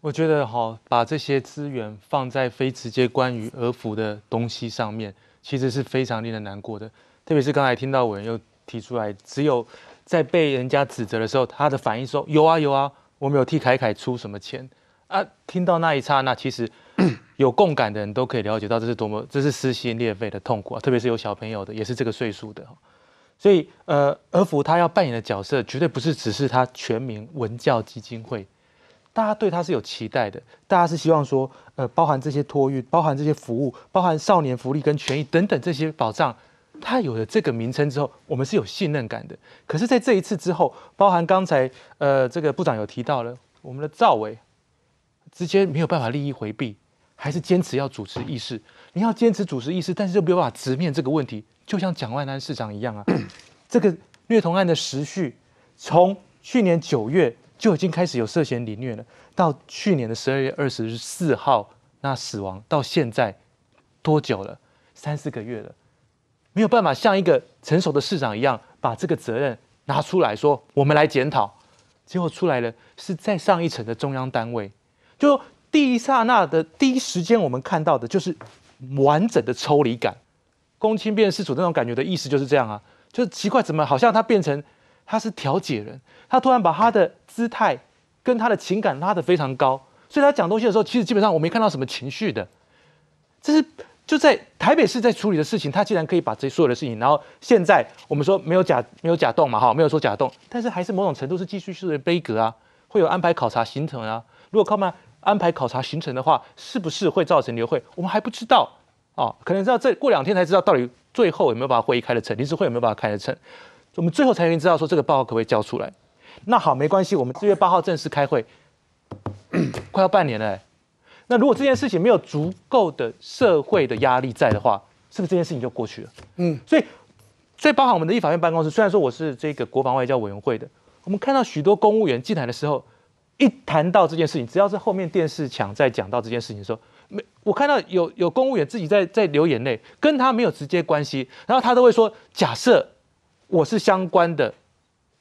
我觉得，好把这些资源放在非直接关于俄服的东西上面，其实是非常令人难过的。特别是刚才听到委人又提出来，只有在被人家指责的时候，他的反应说“有啊，有啊，我没有替凯凯出什么钱啊”。听到那一刹那，其实有共感的人都可以了解到，这是多么，这是撕心裂肺的痛苦啊！特别是有小朋友的，也是这个岁数的。所以，呃，而福他要扮演的角色，绝对不是只是他全民文教基金会。大家对他是有期待的，大家是希望说，呃，包含这些托育、包含这些服务、包含少年福利跟权益等等这些保障，他有了这个名称之后，我们是有信任感的。可是，在这一次之后，包含刚才，呃，这个部长有提到了，我们的赵伟直接没有办法利益回避，还是坚持要主持议事。你要坚持主持议事，但是就没有办法直面这个问题。就像蒋万安市长一样啊，这个虐童案的时序，从去年九月就已经开始有涉嫌凌虐了，到去年的十二月二十四号那死亡，到现在多久了？三四个月了，没有办法像一个成熟的市长一样把这个责任拿出来说，我们来检讨。结果出来了，是在上一层的中央单位，就第一刹那的第一时间，我们看到的就是完整的抽离感。公亲辨事主那种感觉的意思就是这样啊，就是奇怪，怎么好像他变成他是调解人，他突然把他的姿态跟他的情感拉得非常高，所以他讲东西的时候，其实基本上我没看到什么情绪的。这是就在台北市在处理的事情，他竟然可以把这所有的事情，然后现在我们说没有假没有假动嘛，哈，没有说假动，但是还是某种程度是继续是悲格啊，会有安排考察行程啊，如果靠嘛安排考察行程的话，是不是会造成流会？我们还不知道。啊，可能知道这过两天才知道到底最后有没有把会议开得成，临时会有没有把它开得成？我们最后才能知道说这个报告可不可以交出来。那好，没关系，我们四月八号正式开会，快要半年了。那如果这件事情没有足够的社会的压力在的话，是不是这件事情就过去了？嗯，所以，所以包含我们的立法院办公室，虽然说我是这个国防外交委员会的，我们看到许多公务员进来的时候，一谈到这件事情，只要是后面电视墙在讲到这件事情的时候。没，我看到有有公务员自己在在流眼泪，跟他没有直接关系，然后他都会说，假设我是相关的，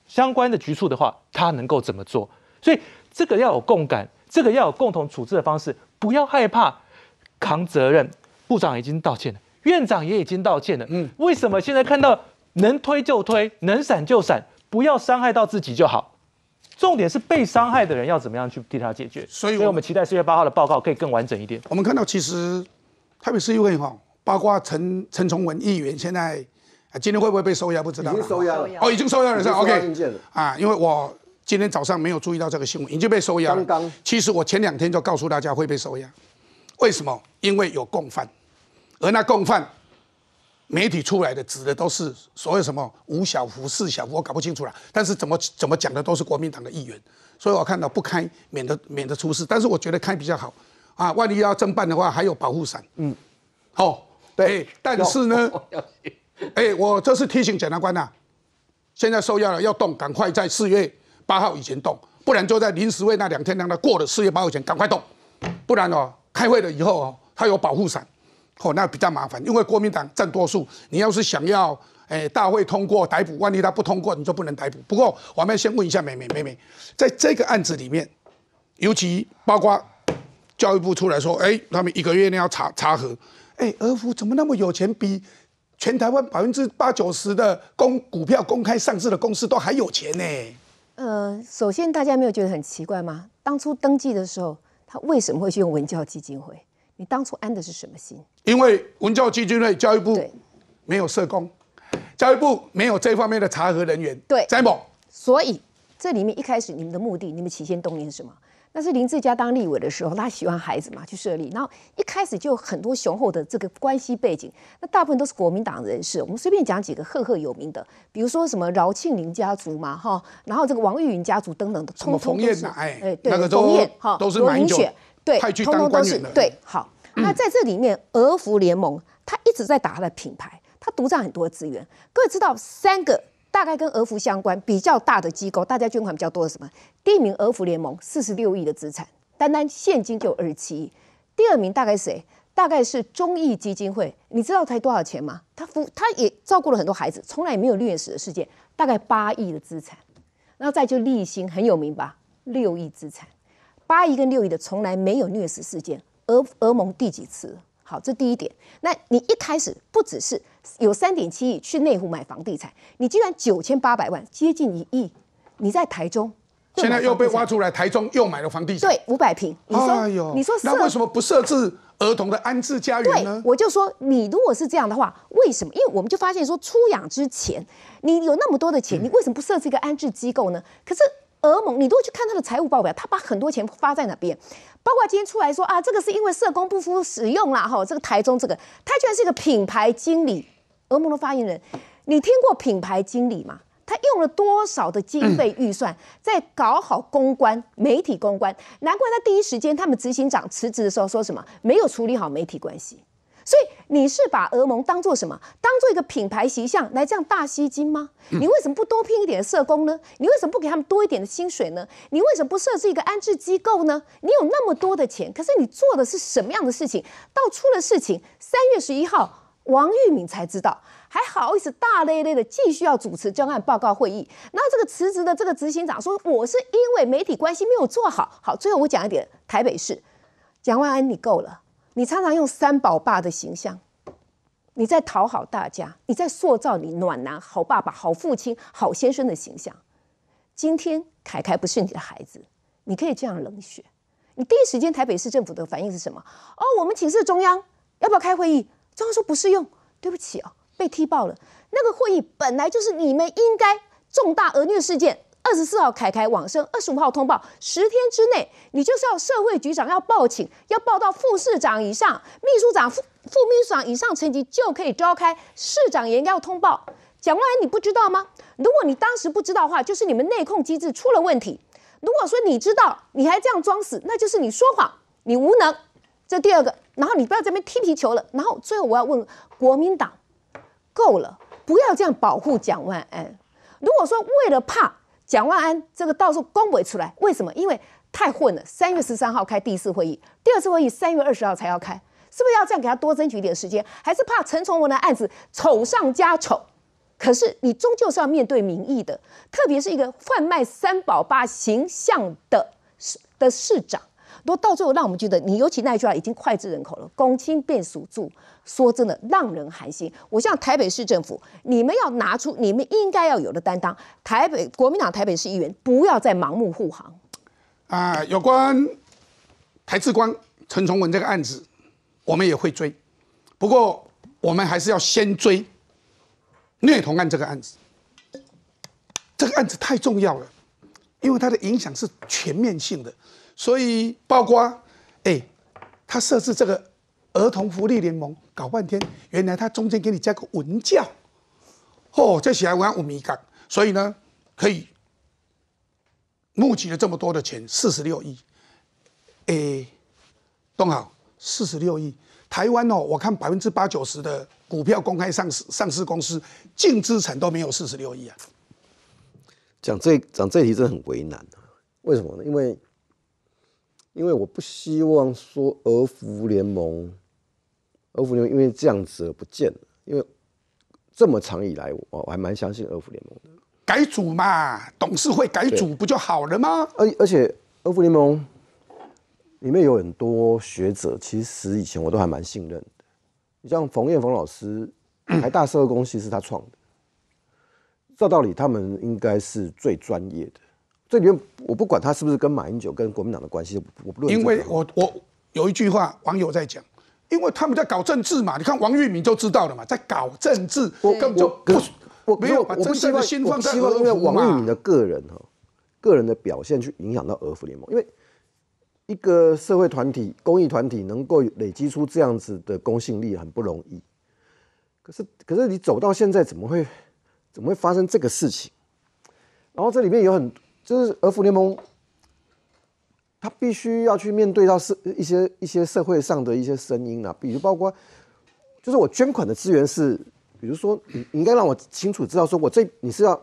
相关的局处的话，他能够怎么做？所以这个要有共感，这个要有共同处置的方式，不要害怕扛责任。部长已经道歉了，院长也已经道歉了，嗯，为什么现在看到能推就推，能闪就闪，不要伤害到自己就好？重点是被伤害的人要怎么样去替他解决，所以我们期待四月八号的报告可以更完整一点。我们看到其实台北市议会八卦陈陈崇文议员现在今天会不会被收押不知道已经收押了，哦，已经收押了是吧？OK，啊，因为我今天早上没有注意到这个新闻，已经被收押了。刚刚，其实我前两天就告诉大家会被收押，为什么？因为有共犯，而那共犯。媒体出来的指的都是所谓什么吴小福、四小福，我搞不清楚了。但是怎么怎么讲的都是国民党的议员，所以我看到不开，免得免得出事。但是我觉得开比较好啊，万一要侦办的话，还有保护伞。嗯，好，对。但是呢，哎，我这次提醒检察官呐，现在收押了要动，赶快在四月八号以前动，不然就在临时会那两天让他过了四月八号前赶快动，不然哦，开会了以后哦，他有保护伞。哦，那比较麻烦，因为国民党占多数。你要是想要，哎，大会通过逮捕，万一他不通过，你就不能逮捕。不过，我们先问一下美美美美，在这个案子里面，尤其包括教育部出来说，哎，他们一个月要查查核，哎，尔福怎么那么有钱，比全台湾百分之八九十的公股票公开上市的公司都还有钱呢？呃，首先大家没有觉得很奇怪吗？当初登记的时候，他为什么会去用文教基金会？你当初安的是什么心？因为文教基金会、教育部没有社工，教育部没有这方面的查核人员。对，詹某。所以这里面一开始你们的目的、你们起先动念是什么？那是林志佳当立委的时候，他喜欢孩子嘛，去设立，然后一开始就有很多雄厚的这个关系背景，那大部分都是国民党人士。我们随便讲几个赫赫有名的，比如说什么饶庆林家族嘛，哈，然后这个王玉云家族等等的。什么枫叶奶？哎，那个都都是蛮久。对，通通都是对。好，那在这里面，俄服联盟它一直在打它的品牌，它独占很多资源。各位知道三个大概跟俄服相关比较大的机构，大家捐款比较多的什么？第一名，俄服联盟，四十六亿的资产，单单现金就有二十七亿。第二名大概谁？大概是中义基金会。你知道才多少钱吗？他服他也照顾了很多孩子，从来也没有绿野史的事件，大概八亿的资产。然后再就立新很有名吧，六亿资产。八亿跟六亿的从来没有虐死事件，俄俄盟第几次？好，这第一点。那你一开始不只是有三点七亿去内湖买房地产，你居然九千八百万，接近一亿，你在台中。现在又被挖出来，台中又买了房地产。对，五百平。你说，你说，那为什么不设置儿童的安置家园呢？我就说，你如果是这样的话，为什么？因为我们就发现说，出养之前，你有那么多的钱，你为什么不设置一个安置机构呢？可是。俄盟，你都去看他的财务报表，他把很多钱发在哪边？包括今天出来说啊，这个是因为社工不敷使用啦，哈，这个台中这个，他居然是一个品牌经理，俄盟的发言人，你听过品牌经理吗？他用了多少的经费预算在搞好公关、媒体公关？难怪他第一时间，他们执行长辞职的时候说什么，没有处理好媒体关系。所以你是把俄盟当做什么？当做一个品牌形象来这样大吸金吗？你为什么不多聘一点社工呢？你为什么不给他们多一点的薪水呢？你为什么不设置一个安置机构呢？你有那么多的钱，可是你做的是什么样的事情？到出了事情，三月十一号，王玉敏才知道，还好意思大咧咧的继续要主持交案报告会议。那这个辞职的这个执行长说，我是因为媒体关系没有做好。好，最后我讲一点，台北市蒋万安你够了。你常常用三宝爸的形象，你在讨好大家，你在塑造你暖男、好爸爸、好父亲、好先生的形象。今天凯凯不是你的孩子，你可以这样冷血。你第一时间，台北市政府的反应是什么？哦，我们请示中央，要不要开会议？中央说不适用，对不起哦，被踢爆了。那个会议本来就是你们应该重大恶劣事件。二十四号凯凯网生，二十五号通报，十天之内，你就是要社会局长要报请，要报到副市长以上，秘书长副副秘书长以上层级就可以召开市长研要通报。蒋万安，你不知道吗？如果你当时不知道的话，就是你们内控机制出了问题。如果说你知道，你还这样装死，那就是你说谎，你无能。这第二个，然后你不要那边踢皮球了。然后最后我要问国民党，够了，不要这样保护蒋万安。如果说为了怕，蒋万安这个到时候公布出来，为什么？因为太混了。三月十三号开第一次会议，第二次会议三月二十号才要开，是不是要这样给他多争取一点时间？还是怕陈崇文的案子丑上加丑？可是你终究是要面对民意的，特别是一个贩卖三宝八形象的市的市长。都到最后，让我们觉得你尤其那句话已经脍炙人口了，“公卿变属住”，说真的让人寒心。我向台北市政府，你们要拿出你们应该要有的担当。台北国民党台北市议员不要再盲目护航。啊，有关台智光、陈崇文这个案子，我们也会追，不过我们还是要先追虐童案这个案子。这个案子太重要了，因为它的影响是全面性的。所以曝光，哎，他设置这个儿童福利联盟搞半天，原来他中间给你加个文教，哦，再起来玩五米港，所以呢，可以募集了这么多的钱，四十六亿，哎，懂好，四十六亿，台湾哦，我看百分之八九十的股票公开上市上市公司净资产都没有四十六亿啊。讲这讲这题真的很为难啊，为什么呢？因为因为我不希望说，俄服联盟，俄服联盟因为这样子而不见了。因为这么长以来，我我还蛮相信俄服联盟的。改组嘛，董事会改组不就好了吗？而而且，俄服联盟里面有很多学者，其实以前我都还蛮信任的。你像冯燕冯老师，台大社会公系是他创的，照道理他们应该是最专业的。这里面我不管他是不是跟马英九跟国民党的关系，我不论。因为我我有一句话，网友在讲，因为他们在搞政治嘛，你看王玉明就知道了嘛，在搞政治，我根本就不我没有真正的希望，希望因为王玉明的个人哈，个人的表现去影响到俄服联盟，因为一个社会团体、公益团体能够累积出这样子的公信力很不容易。可是可是你走到现在，怎么会怎么会发生这个事情？然后这里面有很。就是俄服联盟，他必须要去面对到社一些一些社会上的一些声音啊，比如包括，就是我捐款的资源是，比如说你应该让我清楚知道，说我这你是要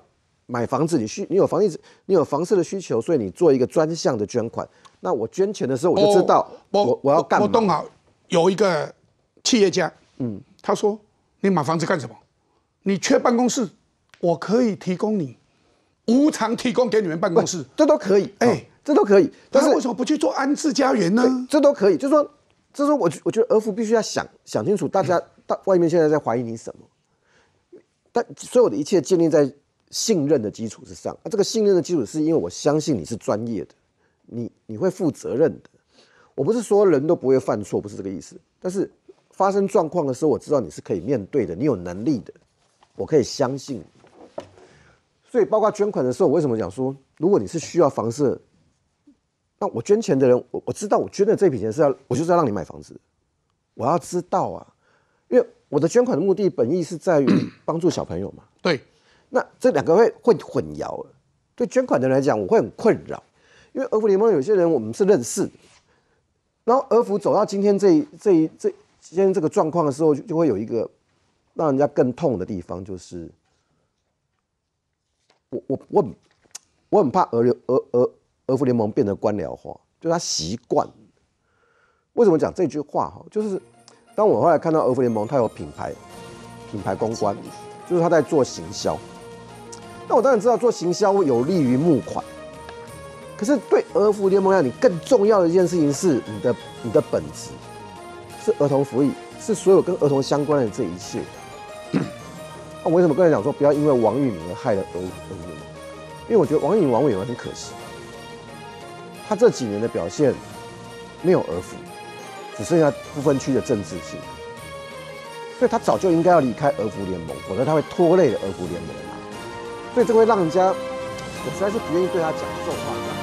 买房子，你需你有房子，你有房子的需求，所以你做一个专项的捐款。那我捐钱的时候，我就知道我我要干嘛。我懂啊，有一个企业家，嗯，他说你买房子干什么？你缺办公室，我可以提供你。无偿提供给你们办公室，这都可以，哎，这都可以。但是为什么不去做安置家园呢？这都可以，就是说，就是我我觉得，儿福必须要想想清楚，大家到外面现在在怀疑你什么？但所有的一切建立在信任的基础之上。那这个信任的基础是因为我相信你是专业的，你你会负责任的。我不是说人都不会犯错，不是这个意思。但是发生状况的时候，我知道你是可以面对的，你有能力的，我可以相信。所以，包括捐款的时候，我为什么讲说，如果你是需要房子，那我捐钱的人，我我知道我捐的这笔钱是要，我就是要让你买房子，我要知道啊，因为我的捐款的目的本意是在于帮助小朋友嘛。对。那这两个会会混淆，对捐款的人来讲，我会很困扰，因为俄福联盟有些人我们是认识，然后俄福走到今天这这这今天这个状况的时候，就会有一个让人家更痛的地方，就是。我我我，我很怕俄儿俄俄俄服联盟变得官僚化，就他习惯。为什么讲这句话哈？就是当我后来看到俄服联盟，它有品牌，品牌公关，就是他在做行销。那我当然知道做行销有利于募款，可是对俄服联盟来讲，你更重要的一件事情是你的你的本质，是儿童福利，是所有跟儿童相关的这一切。那为什么刚跟你讲说不要因为王玉明而害了儿俄联邦？因为我觉得王玉明、王伟文很可惜，他这几年的表现没有儿福，只剩下不分区的政治性，所以他早就应该要离开儿福联盟，否则他会拖累了儿福联盟。所以这会让人家，我实在是不愿意对他讲这种话。